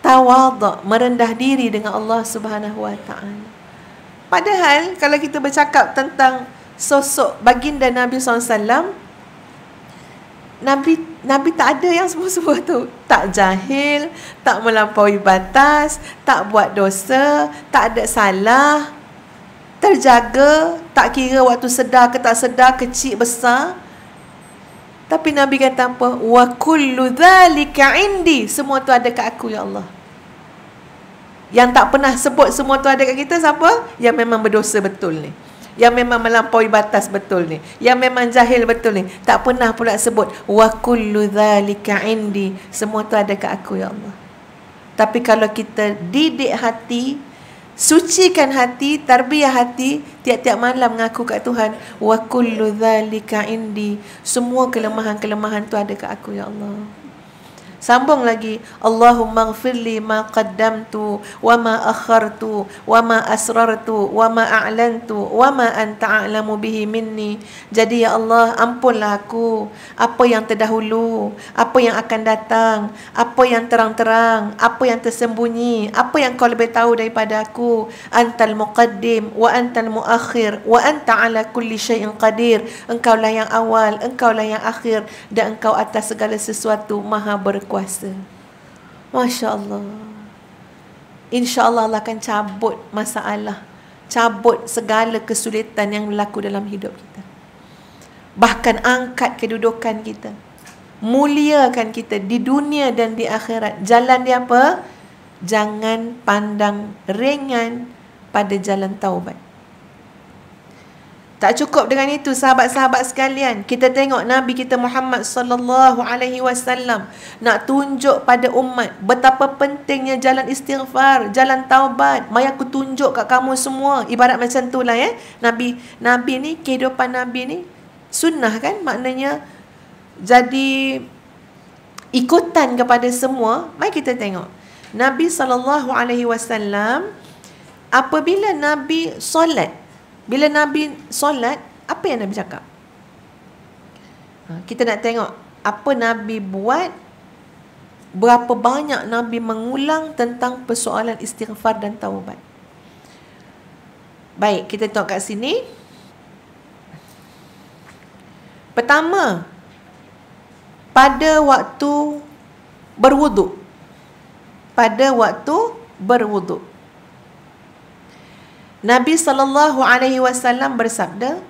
Tawadak Merendah diri dengan Allah subhanahu wa ta'ala Padahal kalau kita bercakap tentang sosok baginda Nabi SAW, Nabi Nabi tak ada yang semua-semua tu Tak jahil Tak melampaui batas Tak buat dosa Tak ada salah Terjaga Tak kira waktu sedar ke tak sedar Kecil besar Tapi Nabi kata apa Wa kullu dhalika indi Semua tu ada kat aku ya Allah Yang tak pernah sebut semua tu ada kat kita Siapa? Yang memang berdosa betul ni yang memang melampaui batas betul ni yang memang jahil betul ni tak pernah pula sebut wa kullu zalika indi semua tu ada kat aku ya Allah tapi kalau kita didik hati sucikan hati tarbiyah hati tiap-tiap malam mengaku kat Tuhan wa kullu zalika indi semua kelemahan-kelemahan tu ada kat aku ya Allah Sambung lagi Allahumma gfirli ma qaddamtu Wa ma akhartu Wa ma asrartu Wa ma a'lantu Wa ma anta a'lamu bihi minni Jadi ya Allah ampunlah aku Apa yang terdahulu Apa yang akan datang Apa yang terang-terang Apa yang tersembunyi Apa yang kau lebih tahu daripada aku Antal muqaddim Wa antal muakhir Wa anta ala kulli syai'in qadir Engkau lah yang awal engkau lah yang akhir Dan engkau atas segala sesuatu Maha berkata Kuasa, Masya Allah. Insya Allah Allah akan cabut masalah. Cabut segala kesulitan yang berlaku dalam hidup kita. Bahkan angkat kedudukan kita. Muliakan kita di dunia dan di akhirat. Jalan dia apa? Jangan pandang ringan pada jalan taubat. Tak cukup dengan itu sahabat-sahabat sekalian. Kita tengok Nabi kita Muhammad sallallahu alaihi wasallam nak tunjuk pada umat betapa pentingnya jalan istighfar, jalan taubat. Mai aku tunjuk kat kamu semua. Ibarat macam itulah ya. Nabi Nabi ni kehidupan Nabi ni sunnah kan? Maknanya jadi ikutan kepada semua. Mai kita tengok. Nabi sallallahu alaihi wasallam apabila Nabi solat bila Nabi solat, apa yang Nabi cakap? Ha, kita nak tengok apa Nabi buat, berapa banyak Nabi mengulang tentang persoalan istighfar dan taubat. Baik, kita tengok kat sini. Pertama, pada waktu berwuduk. Pada waktu berwuduk. Nabi sallallahu alaihi wasallam bersabda,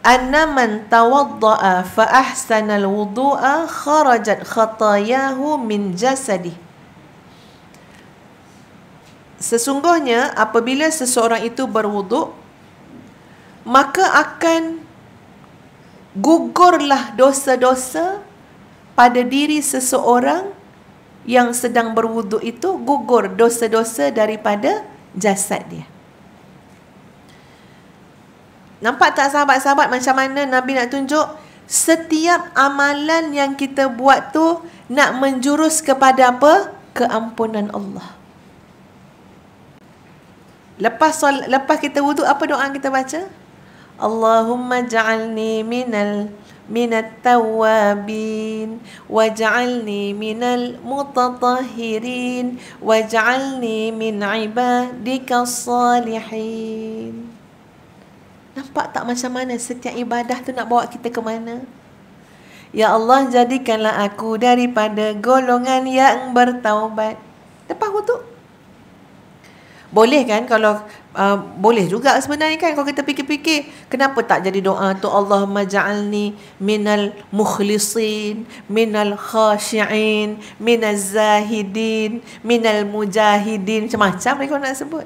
"Anna man tawadda'a fa ahsana al-wudu'a kharajat khatayahu min jasadih." Sesungguhnya apabila seseorang itu berwuduk maka akan gugurlah dosa-dosa pada diri seseorang yang sedang berwuduk itu gugur dosa-dosa daripada jasad dia. Nampak tak sahabat-sahabat macam mana Nabi nak tunjuk? Setiap amalan yang kita buat tu nak menjurus kepada apa? Keampunan Allah. Lepas sol, lepas kita wuduk apa doa kita baca? Allahumma ja'alni minal minat tawabin waj'alni minal mutatahirin waj'alni min ibadikas salihin. Nampak tak macam mana setiap ibadah tu nak bawa kita ke mana? Ya Allah jadikanlah aku daripada golongan yang bertaubat. Lepas tu? Boleh kan kalau uh, boleh juga sebenarnya kan kalau kita fikir-fikir kenapa tak jadi doa tu Allahumma ja'alni minal mukhlisin minal khashi'in minaz zahidin minal mujahidin macam-macam mereka nak sebut.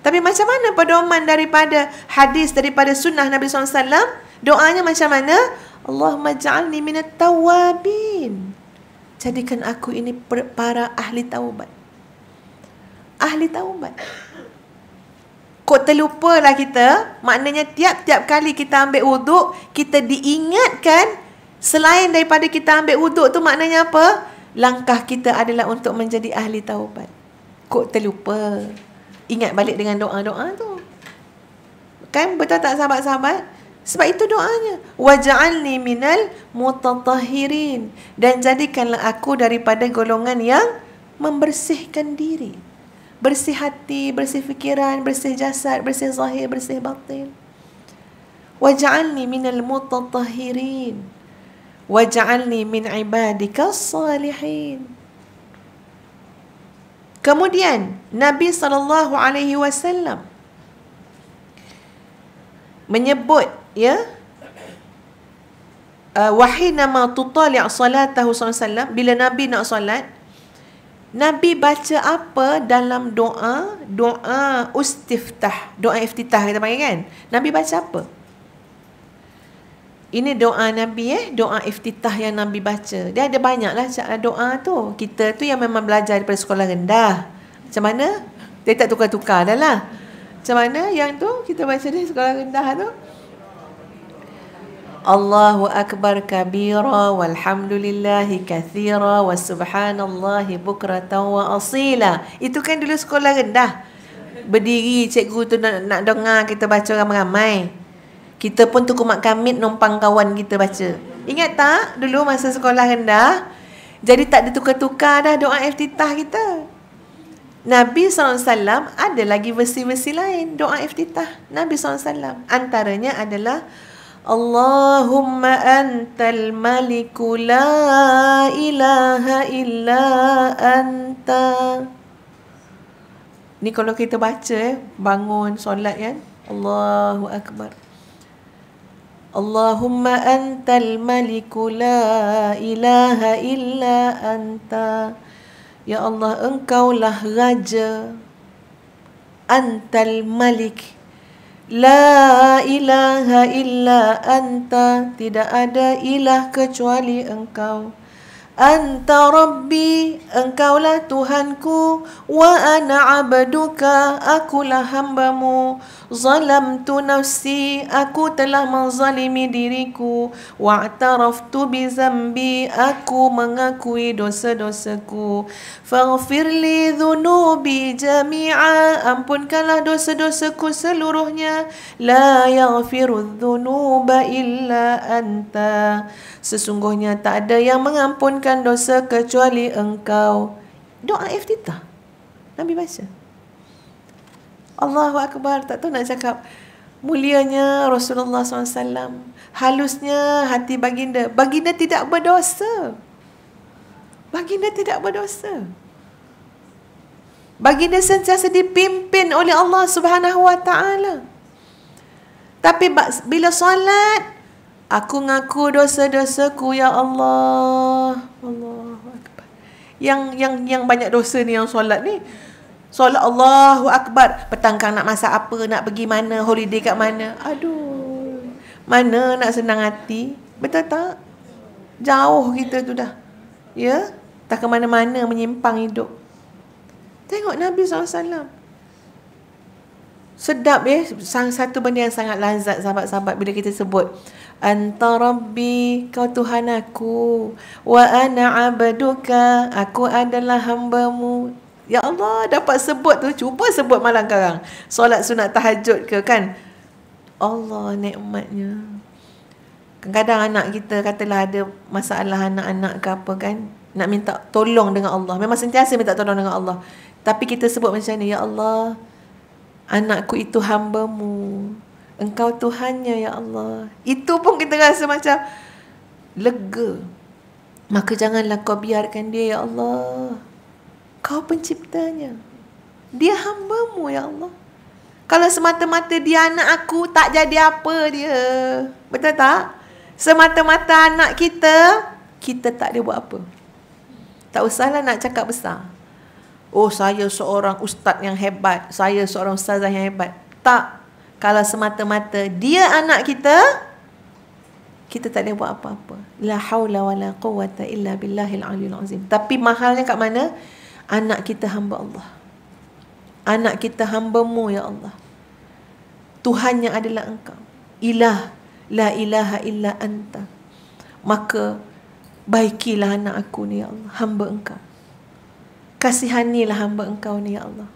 Tapi macam mana pedoman daripada hadis daripada sunnah Nabi SAW? Doanya macam mana? Allahumma ja'alni minat tawabin. Jadikan aku ini para ahli taubat. Ahli taubat. terlupa lah kita, maknanya tiap-tiap kali kita ambil wuduk, kita diingatkan selain daripada kita ambil wuduk tu maknanya apa? Langkah kita adalah untuk menjadi ahli taubat. Kok terlupa ingat balik dengan doa-doa tu. Kan betul tak sahabat-sahabat? Sebab itu doanya. Waja'alni minal mutatahirin. Dan jadikanlah aku daripada golongan yang membersihkan diri. Bersih hati, bersih fikiran, bersih jasad, bersih zahir, bersih batin. Waja'alni minal mutatahirin. Waja'alni min ibadika salihin. Kemudian Nabi sallallahu alaihi wasallam menyebut ya uh, wahai nama tutali' salatahu sallallahu alaihi bila Nabi nak solat Nabi baca apa dalam doa doa ustiftah doa iftitah kita panggil kan Nabi baca apa ini doa Nabi eh, doa iftitah yang Nabi baca. Dia ada banyaklah doa tu. Kita tu yang memang belajar daripada sekolah rendah. Macam mana? Dia tak tukar-tukar dah lah. Macam mana yang tu kita baca di sekolah rendah tu? Allahu Akbar kabira walhamdulillahi kathira wa subhanallahi bukratan wa asila. Itu kan dulu sekolah rendah. Berdiri cikgu tu nak, nak dengar kita baca ramai-ramai. Kita pun tukar mak kamit numpang kawan kita baca. Ingat tak dulu masa sekolah rendah? Jadi tak ada tukar-tukar dah doa iftitah kita. Nabi SAW ada lagi versi-versi lain doa iftitah Nabi SAW. Antaranya adalah Allahumma antal maliku la ilaha illa anta. Ni kalau kita baca eh, bangun solat kan. Allahu akbar. اللهم أنت الملك لا إله إلا أنت يا الله أنك له غج أنت الملك لا إله إلا أنت tidak ada ilah kecuali engkau Anta Rabbi, engkaulah Tuhanku, wa ana abaduka, akulah hambamu. Zalam tu nafsi, aku telah menzalimi diriku. Wa ataraftu bi zambi, aku mengakui dosa-dosaku. Faghfirli dhunubi jami'a, ampunkanlah dosa-dosaku seluruhnya. La yaghfiru dhunuba illa anta. Sesungguhnya tak ada yang mengampunkan dosa kecuali engkau. Doa iftitah. Nabi baca. Allahu Akbar. Tak tahu nak cakap. Mulianya Rasulullah SAW. Halusnya hati baginda. Baginda tidak berdosa. Baginda tidak berdosa. Baginda sentiasa dipimpin oleh Allah Subhanahu Wa Taala. Tapi bila solat, Aku ngaku dosa-dosaku ya Allah. Allah. Yang yang yang banyak dosa ni yang solat ni. Solat Allahu Akbar. Petangkang nak masak apa, nak pergi mana, holiday kat mana. Aduh. Mana nak senang hati? Betul tak? Jauh kita tu dah. Ya? Tak ke mana-mana menyimpang hidup. Tengok Nabi SAW. Sedap eh. Satu benda yang sangat lazat sahabat-sahabat bila kita sebut. Anta Rabbi, kau Tuhan aku. Wa ana abaduka, aku adalah hambamu. Ya Allah, dapat sebut tu. Cuba sebut malam sekarang. Solat sunat tahajud ke kan? Allah nikmatnya. Kadang-kadang anak kita katalah ada masalah anak-anak ke apa kan. Nak minta tolong dengan Allah. Memang sentiasa minta tolong dengan Allah. Tapi kita sebut macam ni. Ya Allah, anakku itu hambamu. Engkau Tuhannya ya Allah. Itu pun kita rasa macam lega. Maka janganlah kau biarkan dia ya Allah. Kau penciptanya. Dia hambamu ya Allah. Kalau semata-mata dia anak aku tak jadi apa dia. Betul tak? Semata-mata anak kita, kita tak ada buat apa. Tak usahlah nak cakap besar. Oh saya seorang ustaz yang hebat. Saya seorang ustazah yang hebat. Tak kalau semata-mata dia anak kita kita tak boleh buat apa-apa la haula wala quwata illa billahil aliyul azim tapi mahalnya kat mana anak kita hamba Allah anak kita hamba-Mu ya Allah Tuhan yang adalah engkau ilah la ilaha illa anta maka baikilah anak aku ni ya Allah hamba engkau kasihanilah hamba engkau ni ya Allah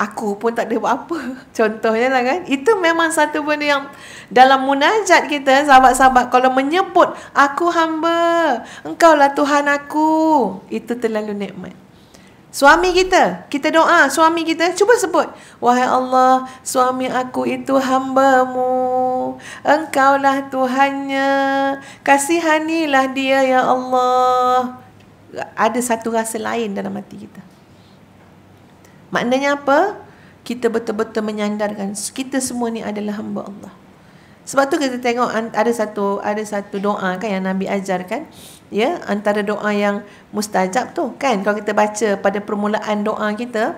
aku pun tak ada buat apa. Contohnya lah kan. Itu memang satu benda yang dalam munajat kita sahabat-sahabat kalau menyebut aku hamba, engkau lah Tuhan aku. Itu terlalu nikmat. Suami kita, kita doa suami kita, cuba sebut. Wahai Allah, suami aku itu hambamu. Engkaulah Tuhannya. Kasihanilah dia ya Allah. Ada satu rasa lain dalam hati kita. Maknanya apa? Kita betul-betul menyandarkan kita semua ni adalah hamba Allah. Sebab tu kita tengok ada satu ada satu doa kan yang Nabi ajarkan. Ya, antara doa yang mustajab tu kan. Kalau kita baca pada permulaan doa kita,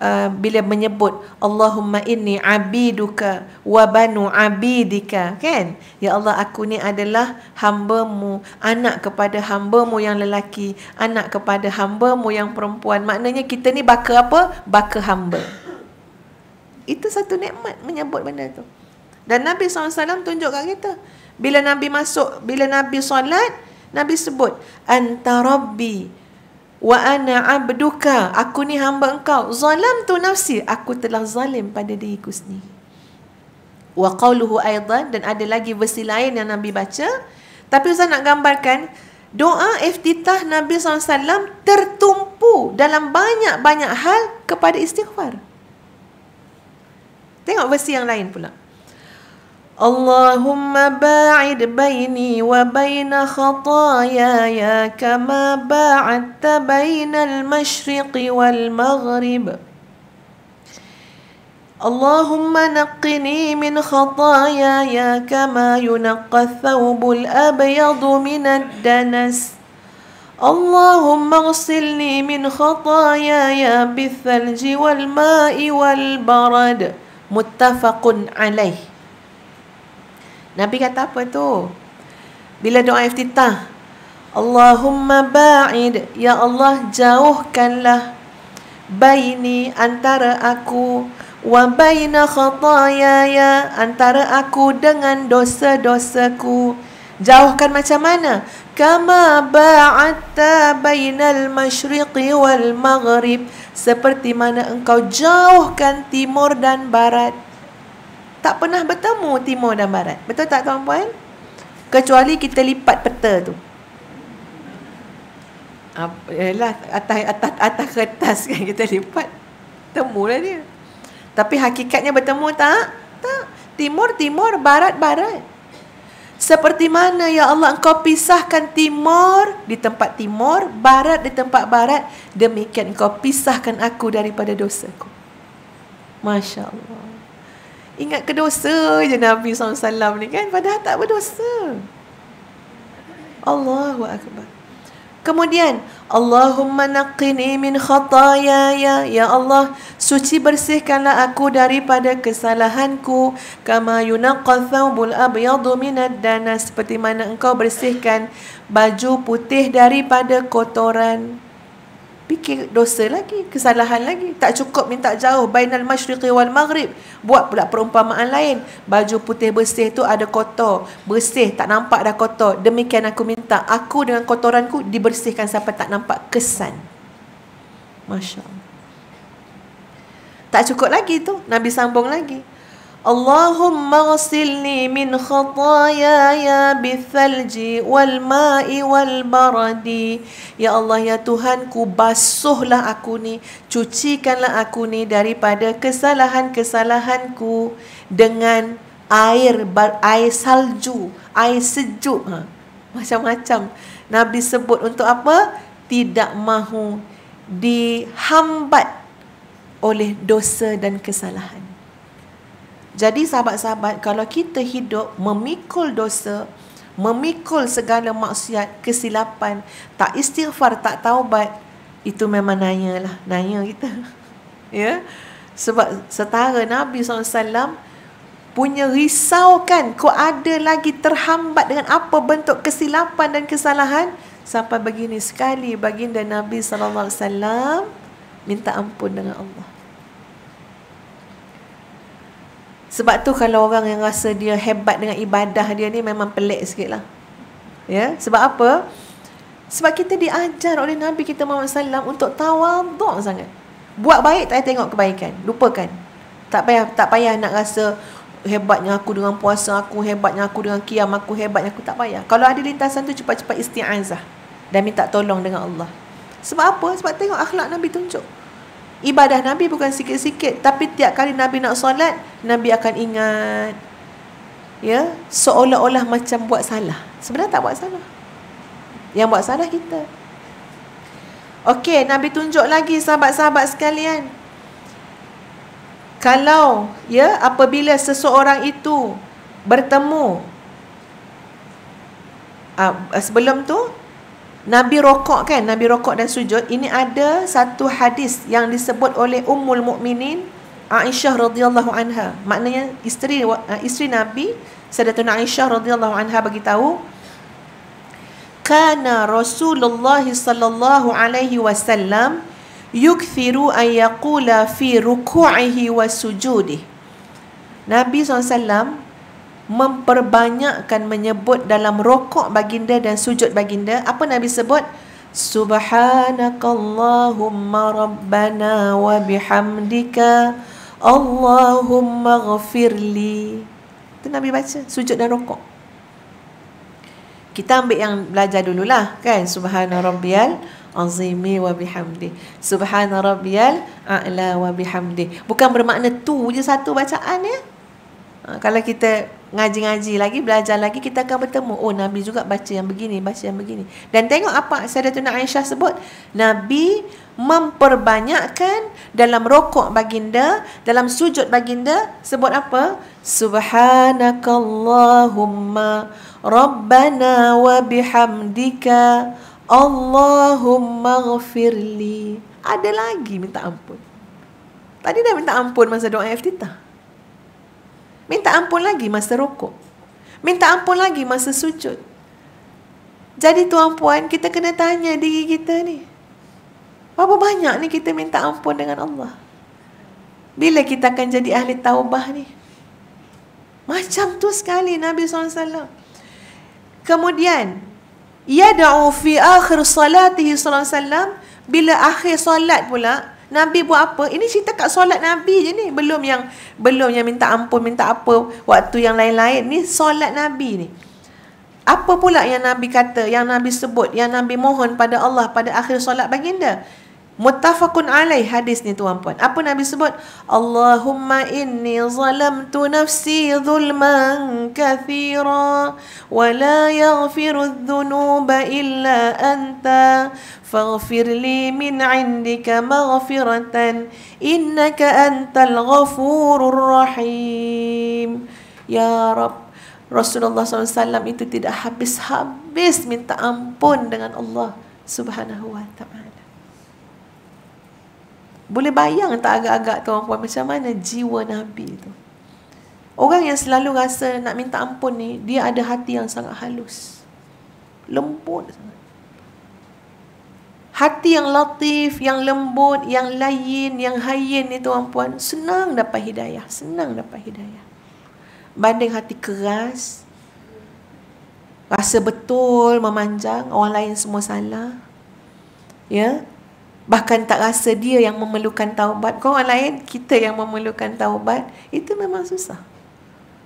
Uh, bila menyebut Allahumma inni abiduka wa banu abidika kan ya Allah aku ni adalah hamba-Mu anak kepada hamba-Mu yang lelaki anak kepada hamba-Mu yang perempuan maknanya kita ni baka apa baka hamba itu satu nikmat menyebut benda tu dan Nabi SAW tunjuk kat kita bila Nabi masuk bila Nabi solat Nabi sebut anta wa ana abduka aku ni hamba engkau zalam tu nafsi aku telah zalim pada diriku sendiri wa qawluhu aidan dan ada lagi versi lain yang nabi baca tapi saya nak gambarkan doa iftitah nabi SAW tertumpu dalam banyak-banyak hal kepada istighfar tengok versi yang lain pula اللهم باعد بيني وبين خطاياي كما باعدت بين المشرق والمغرب اللهم نقني من خطاياي كما ينقى الثوب الابيض من الدنس اللهم اغسلني من خطاياي بالثلج والماء والبرد متفق عليه Nabi kata apa tu? Bila doa iftitah. Allahumma ba'id. Ya Allah jauhkanlah. Baini antara aku. Wa baina khatayaya. Antara aku dengan dosa-dosaku. Jauhkan macam mana? Kama ba'atta bainal masyriqi wal maghrib. Seperti mana engkau jauhkan timur dan barat tak pernah bertemu timur dan barat. Betul tak tuan-puan? Kecuali kita lipat peta tu. Ah, yalah, atas, atas, atas kertas kan kita lipat. temu lah dia. Tapi hakikatnya bertemu tak? Tak. Timur-timur, barat-barat. Seperti mana ya Allah engkau pisahkan timur di tempat timur, barat di tempat barat. Demikian engkau pisahkan aku daripada dosaku. Masya Allah ingat ke dosa je Nabi SAW ni kan padahal tak berdosa Allahu Akbar kemudian Allahumma naqini min khatayaya Ya Allah suci bersihkanlah aku daripada kesalahanku kama yunaqqal thawbul abyadu minad dana seperti mana engkau bersihkan baju putih daripada kotoran fikir dosa lagi, kesalahan lagi. Tak cukup minta jauh bainal masyriqi wal maghrib. Buat pula perumpamaan lain. Baju putih bersih tu ada kotor. Bersih tak nampak dah kotor. Demikian aku minta aku dengan kotoranku dibersihkan sampai tak nampak kesan. Masya-Allah. Tak cukup lagi tu. Nabi sambung lagi. اللهم اغسلني من خطاياي بالثلج والماء والبرد يا الله يا Tuhanku basuhlah aku ni cucikanlah aku ni daripada kesalahan-kesalahanku dengan air air salju air sejuk ha? macam-macam nabi sebut untuk apa tidak mahu dihambat oleh dosa dan kesalahan jadi sahabat-sahabat, kalau kita hidup memikul dosa, memikul segala maksiat, kesilapan, tak istighfar, tak taubat, itu memang nanya lah, nanya kita. ya? Sebab setara Nabi SAW punya risau kan, kau ada lagi terhambat dengan apa bentuk kesilapan dan kesalahan, sampai begini sekali baginda Nabi SAW minta ampun dengan Allah. Sebab tu kalau orang yang rasa dia hebat dengan ibadah dia ni memang pelik sikit lah. Ya? Sebab apa? Sebab kita diajar oleh Nabi kita Muhammad Sallam untuk tawaduk sangat. Buat baik tak payah tengok kebaikan. Lupakan. Tak payah tak payah nak rasa hebatnya aku dengan puasa aku, hebatnya aku dengan kiam aku, hebatnya aku tak payah. Kalau ada lintasan tu cepat-cepat isti'azah dan minta tolong dengan Allah. Sebab apa? Sebab tengok akhlak Nabi tunjuk. Ibadah Nabi bukan sikit-sikit Tapi tiap kali Nabi nak solat Nabi akan ingat Ya Seolah-olah macam buat salah Sebenarnya tak buat salah Yang buat salah kita Okey Nabi tunjuk lagi sahabat-sahabat sekalian Kalau ya apabila seseorang itu bertemu ah, sebelum tu Nabi rokok kan Nabi rokok dan sujud ini ada satu hadis yang disebut oleh Ummul Mukminin Aisyah radhiyallahu anha maknanya isteri eh, isteri Nabi Sayyidatuna Aisyah radhiyallahu anha bagi tahu kana Rasulullah sallallahu alaihi wasallam yukthiru ayyakula fi ruku'ihi wa sujudih. Nabi SAW memperbanyakkan menyebut dalam rokok baginda dan sujud baginda apa Nabi sebut Subhanakallahumma rabbana wa bihamdika Allahumma ghafirli itu Nabi baca sujud dan rokok kita ambil yang belajar dululah kan subhana rabbiyal azimi wa bihamdi subhana rabbiyal a'la wa bihamdi bukan bermakna tu je satu bacaan ya ha, kalau kita ngaji-ngaji lagi, belajar lagi, kita akan bertemu. Oh, Nabi juga baca yang begini, baca yang begini. Dan tengok apa Sayyidatuna Aisyah sebut. Nabi memperbanyakkan dalam rokok baginda, dalam sujud baginda, sebut apa? Subhanakallahumma Rabbana wa bihamdika Allahumma ghafirli. Ada lagi minta ampun. Tadi dah minta ampun masa doa iftitah. Minta ampun lagi masa rokok. Minta ampun lagi masa sujud. Jadi tuan-puan, kita kena tanya diri kita ni. Berapa banyak ni kita minta ampun dengan Allah? Bila kita akan jadi ahli taubah ni? Macam tu sekali Nabi SAW. Kemudian, Yada'u fi akhir salatihi SAW, bila akhir salat pula, Nabi buat apa? Ini cerita kat solat Nabi je ni. Belum yang belum yang minta ampun, minta apa waktu yang lain-lain. Ni solat Nabi ni. Apa pula yang Nabi kata, yang Nabi sebut, yang Nabi mohon pada Allah pada akhir solat baginda? Mutafakun alai hadis ni tuan-puan. Apa Nabi sebut? Allahumma inni zalamtu nafsi zulman kathira wa la yaghfiru dhunuba illa anta faghfir li min indika maghfiratan innaka al ghafurur rahim. Ya Rabb. Rasulullah SAW itu tidak habis-habis minta ampun dengan Allah Subhanahu Wa Taala. Boleh bayang tak agak-agak tuan puan macam mana jiwa Nabi tu. Orang yang selalu rasa nak minta ampun ni, dia ada hati yang sangat halus. Lembut Hati yang latif, yang lembut, yang lain, yang hayin ni tuan puan, senang dapat hidayah, senang dapat hidayah. Banding hati keras, rasa betul memanjang, orang lain semua salah. Ya, bahkan tak rasa dia yang memerlukan taubat kau orang lain kita yang memerlukan taubat itu memang susah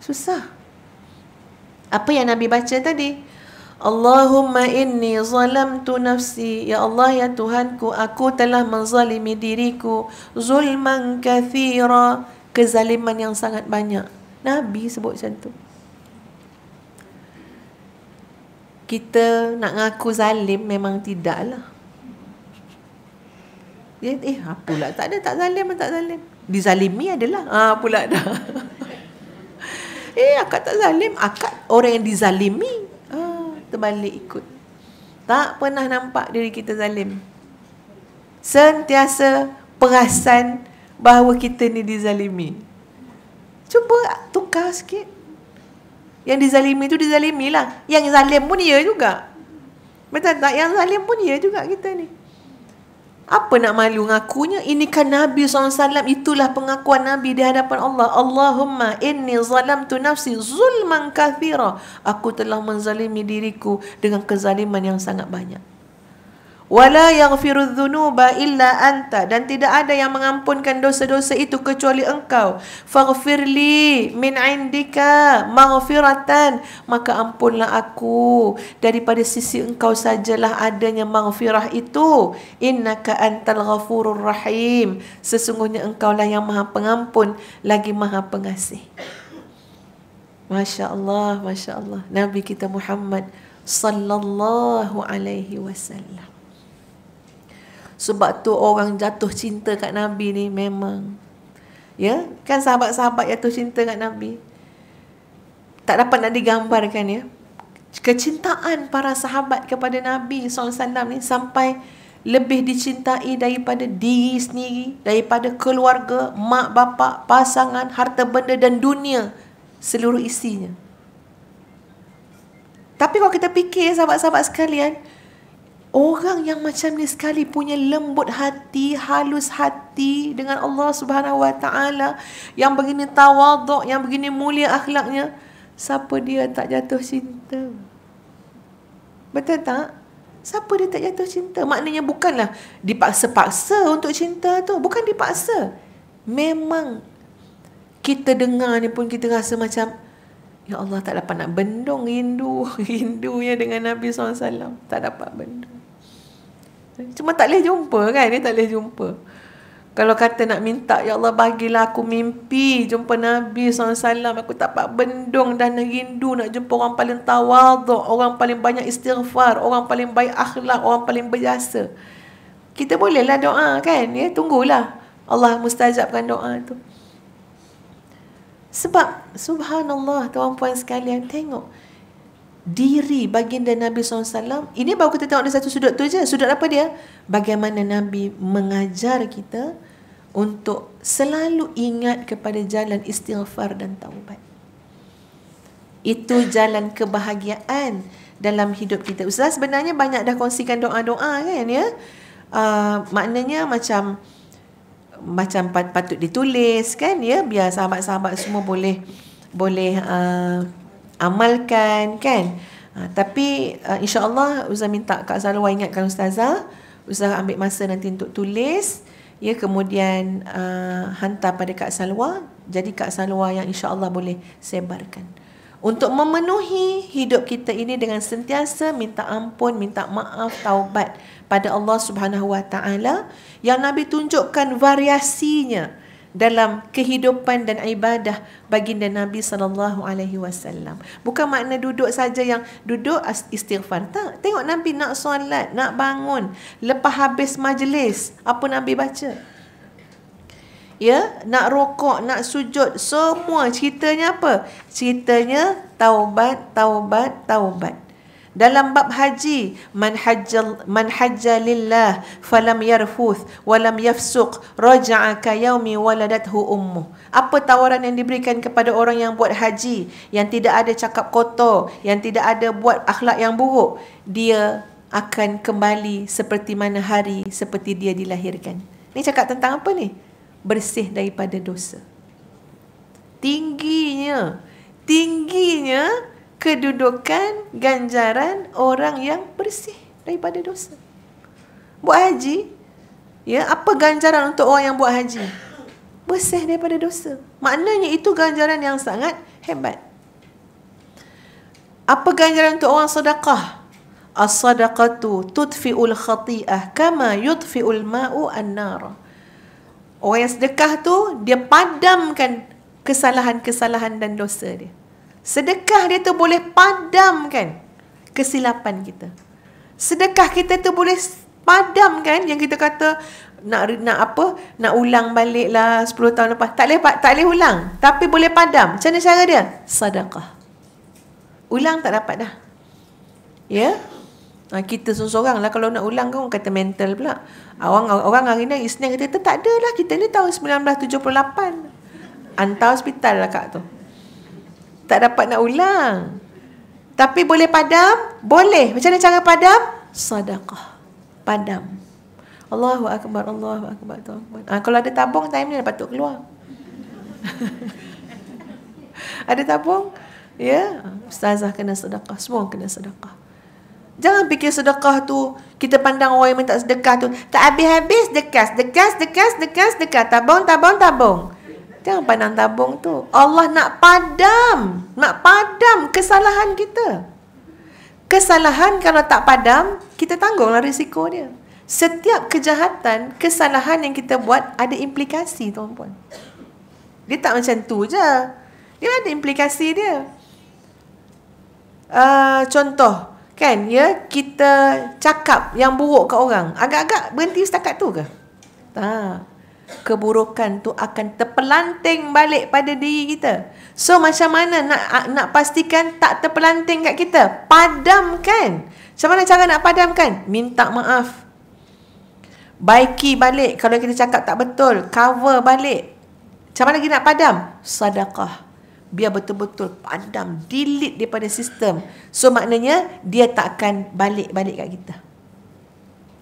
susah apa yang nabi baca tadi Allahumma inni zalamtu nafsi ya Allah ya Tuhanku aku telah menzalimi diriku zulman kathira kezaliman yang sangat banyak nabi sebut macam tu kita nak ngaku zalim memang tidak lah. Dia eh apalah tak ada tak zalim tak zalim. Dizalimi adalah. Ah ha, pula dah. eh akak tak zalim, akak orang yang dizalimi. Ha, terbalik ikut. Tak pernah nampak diri kita zalim. Sentiasa perasan bahawa kita ni dizalimi. Cuba tukar sikit. Yang dizalimi tu dizalimilah. Yang zalim pun dia juga. Betul tak? Yang zalim pun dia juga kita ni. Apa nak malu ngakunya? Ini kan Nabi SAW, itulah pengakuan Nabi di hadapan Allah. Allahumma inni tu nafsi zulman kathira. Aku telah menzalimi diriku dengan kezaliman yang sangat banyak wala yaghfirudz dzunuba illa anta dan tidak ada yang mengampunkan dosa-dosa itu kecuali engkau faghfirli min indika maghfiratan maka ampunlah aku daripada sisi engkau sajalah adanya maghfirah itu Inna ka antal ghafurur rahim sesungguhnya engkaulah yang maha pengampun lagi maha pengasih masya-Allah masya-Allah nabi kita Muhammad sallallahu alaihi wasallam sebab tu orang jatuh cinta kat Nabi ni memang. Ya, kan sahabat-sahabat jatuh cinta kat Nabi. Tak dapat nak digambarkan ya. Kecintaan para sahabat kepada Nabi SAW ni sampai lebih dicintai daripada diri sendiri, daripada keluarga, mak bapa, pasangan, harta benda dan dunia seluruh isinya. Tapi kalau kita fikir sahabat-sahabat sekalian, orang yang macam ni sekali punya lembut hati, halus hati dengan Allah Subhanahu Wa Taala yang begini tawaduk, yang begini mulia akhlaknya, siapa dia tak jatuh cinta? Betul tak? Siapa dia tak jatuh cinta? Maknanya bukanlah dipaksa-paksa untuk cinta tu. Bukan dipaksa. Memang kita dengar ni pun kita rasa macam Ya Allah tak dapat nak bendung rindu rindunya dengan Nabi SAW. Tak dapat bendung. Cuma tak boleh jumpa kan Dia tak boleh jumpa Kalau kata nak minta Ya Allah bagilah aku mimpi Jumpa Nabi SAW Aku tak dapat bendung dan rindu Nak jumpa orang paling tawaduk Orang paling banyak istighfar Orang paling baik akhlak Orang paling berjasa Kita bolehlah doa kan ya Tunggulah Allah mustajabkan doa tu Sebab Subhanallah tuan-puan sekalian Tengok diri baginda Nabi SAW ini baru kita tengok dari satu sudut tu je sudut apa dia? bagaimana Nabi mengajar kita untuk selalu ingat kepada jalan istighfar dan taubat itu jalan kebahagiaan dalam hidup kita Ustaz sebenarnya banyak dah kongsikan doa-doa kan ya uh, maknanya macam macam patut ditulis kan ya biar sahabat-sahabat semua boleh boleh uh, amalkan kan ha, tapi uh, insyaallah ustaz minta kak Zalwa ingatkan ustazah ustaz ambil masa nanti untuk tulis ya kemudian uh, hantar pada kak Salwa jadi kak Salwa yang insyaallah boleh sebarkan untuk memenuhi hidup kita ini dengan sentiasa minta ampun minta maaf taubat pada Allah Subhanahu Wa Taala yang Nabi tunjukkan variasinya dalam kehidupan dan ibadah baginda Nabi sallallahu alaihi wasallam. Bukan makna duduk saja yang duduk istighfar. Tak, tengok Nabi nak solat, nak bangun lepas habis majlis, apa Nabi baca? Ya, nak rokok, nak sujud, semua ceritanya apa? Ceritanya taubat, taubat, taubat dalam bab haji man hajja man hajja lillah falam yarfuth walam yafsuq raja'a ka yaumi waladathu ummu apa tawaran yang diberikan kepada orang yang buat haji yang tidak ada cakap kotor yang tidak ada buat akhlak yang buruk dia akan kembali seperti mana hari seperti dia dilahirkan ni cakap tentang apa ni bersih daripada dosa tingginya kedudukan ganjaran orang yang bersih daripada dosa. Buat haji, ya, apa ganjaran untuk orang yang buat haji? Bersih daripada dosa. Maknanya itu ganjaran yang sangat hebat. Apa ganjaran untuk orang sedekah? As-sadaqatu tudfi'ul khati'ah kama yudfi'ul ma'u an nara. Orang yang sedekah tu dia padamkan kesalahan-kesalahan dan dosa dia. Sedekah dia tu boleh padamkan kesilapan kita. Sedekah kita tu boleh padamkan yang kita kata nak nak apa nak ulang baliklah 10 tahun lepas tak boleh tak boleh ulang tapi boleh padam macam mana cara dia sedekah ulang tak dapat dah ya yeah? ha, kita seorang lah kalau nak ulang kau kata mental pula orang orang hari ni isteri kita tak ada lah kita ni tahun 1978 antau hospital lah kak tu tak dapat nak ulang. Tapi boleh padam? Boleh. Macam mana cara padam? Sadaqah. Padam. Allahu Akbar, Allahu Akbar, Allahu Akbar. Ha, kalau ada tabung, time ni dapat tu keluar. ada tabung? Ya. Ustazah kena sedekah. Semua kena sedekah. Jangan fikir sedekah tu, kita pandang orang yang minta sedekah tu, tak habis-habis, dekas, dekas, dekas, dekas, dekas, tabung, tabung, tabung. Jangan pandang tabung tu. Allah nak padam. Nak padam kesalahan kita. Kesalahan kalau tak padam, kita tanggunglah risiko dia. Setiap kejahatan, kesalahan yang kita buat ada implikasi, tuan-tuan. Dia tak macam tu je. Dia ada implikasi dia. Uh, contoh, kan? Ya, kita cakap yang buruk ke orang. Agak-agak berhenti setakat tu ke? Tak keburukan tu akan terpelanting balik pada diri kita. So macam mana nak nak pastikan tak terpelanting kat kita? Padamkan. Macam mana cara nak padamkan? Minta maaf. Baiki balik kalau kita cakap tak betul. Cover balik. Macam mana lagi nak padam? Sadaqah. Biar betul-betul padam. Delete daripada sistem. So maknanya dia tak akan balik-balik kat kita.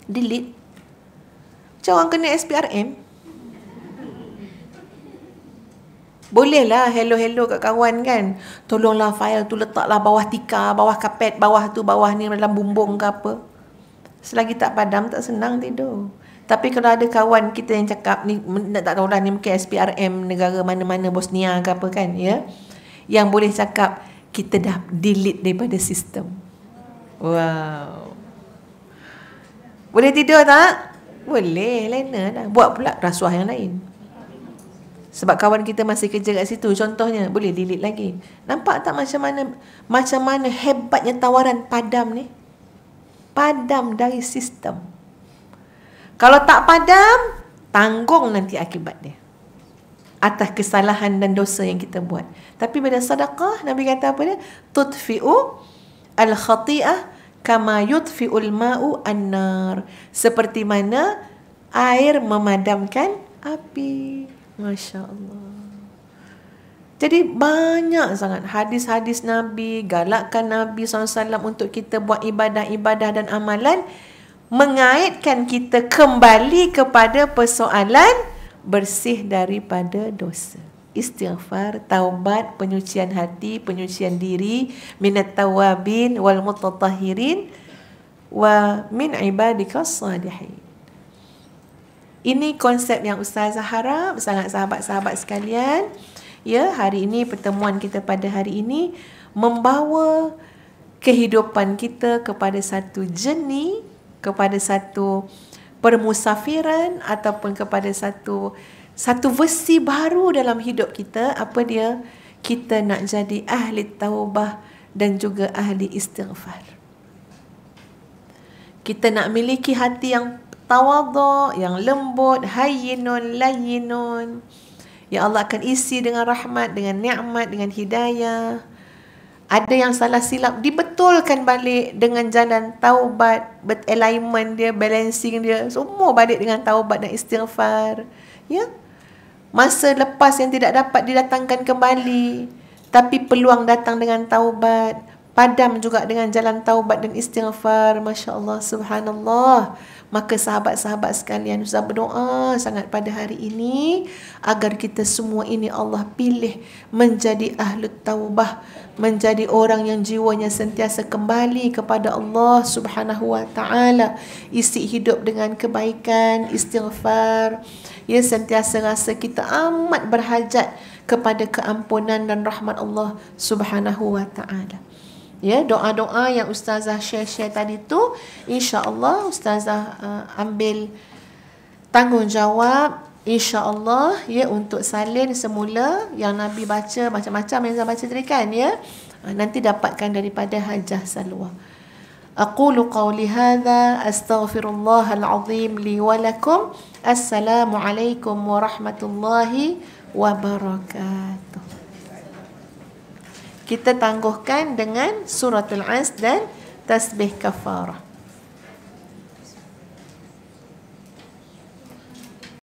Delete. Macam orang kena SPRM. Bolehlah hello-hello kat kawan kan. Tolonglah file tu letaklah bawah tika bawah kapet, bawah tu, bawah ni dalam bumbung ke apa. Selagi tak padam tak senang tidur. Tapi kalau ada kawan kita yang cakap ni tak tahulah ni mungkin SPRM negara mana-mana Bosnia ke apa kan ya. Yang boleh cakap kita dah delete daripada sistem. Wow. Boleh tidur tak? Boleh, Lena dah. Buat pula rasuah yang lain sebab kawan kita masih kerja kat situ contohnya boleh delete lagi nampak tak macam mana macam mana hebatnya tawaran padam ni padam dari sistem kalau tak padam tanggung nanti akibat dia atas kesalahan dan dosa yang kita buat tapi bila sedekah nabi kata apa dia tutfi'u al khati'ah kama yutfi'ul ma'u an-nar seperti mana air memadamkan api Masya Allah. Jadi banyak sangat hadis-hadis Nabi, galakkan Nabi SAW untuk kita buat ibadah-ibadah dan amalan. Mengaitkan kita kembali kepada persoalan bersih daripada dosa. Istighfar, taubat, penyucian hati, penyucian diri, minat tawabin, wal mutatahirin, wa min ibadika salihin. Ini konsep yang Ustazah harap sangat sahabat-sahabat sekalian. Ya, hari ini pertemuan kita pada hari ini membawa kehidupan kita kepada satu jeni, kepada satu permusafiran ataupun kepada satu satu versi baru dalam hidup kita apa dia kita nak jadi ahli taubah dan juga ahli istighfar kita nak miliki hati yang tawaduk, yang lembut, hayyinun, layyinun. Ya Allah akan isi dengan rahmat, dengan ni'mat, dengan hidayah. Ada yang salah silap, dibetulkan balik dengan jalan taubat, bet alignment dia, balancing dia. Semua balik dengan taubat dan istighfar. Ya? Masa lepas yang tidak dapat didatangkan kembali. Tapi peluang datang dengan taubat. Padam juga dengan jalan taubat dan istighfar. Masya Allah, subhanallah. Maka sahabat-sahabat sekalian Ustaz berdoa sangat pada hari ini Agar kita semua ini Allah pilih Menjadi ahli taubah Menjadi orang yang jiwanya sentiasa kembali kepada Allah subhanahu wa ta'ala Isi hidup dengan kebaikan, istighfar Ya sentiasa rasa kita amat berhajat kepada keampunan dan rahmat Allah subhanahu wa ta'ala ya doa-doa yang ustazah share-share tadi tu insya-Allah ustazah uh, ambil tanggungjawab insya-Allah ya untuk salin semula yang nabi baca macam-macam yang saya baca tadi kan ya ah, nanti dapatkan daripada hajah salwa اقول قولي هذا استغفر الله العظيم لي ولكم السلام عليكم ورحمه الله kita tangguhkan dengan suratul 'ans dan tasbih kafarah.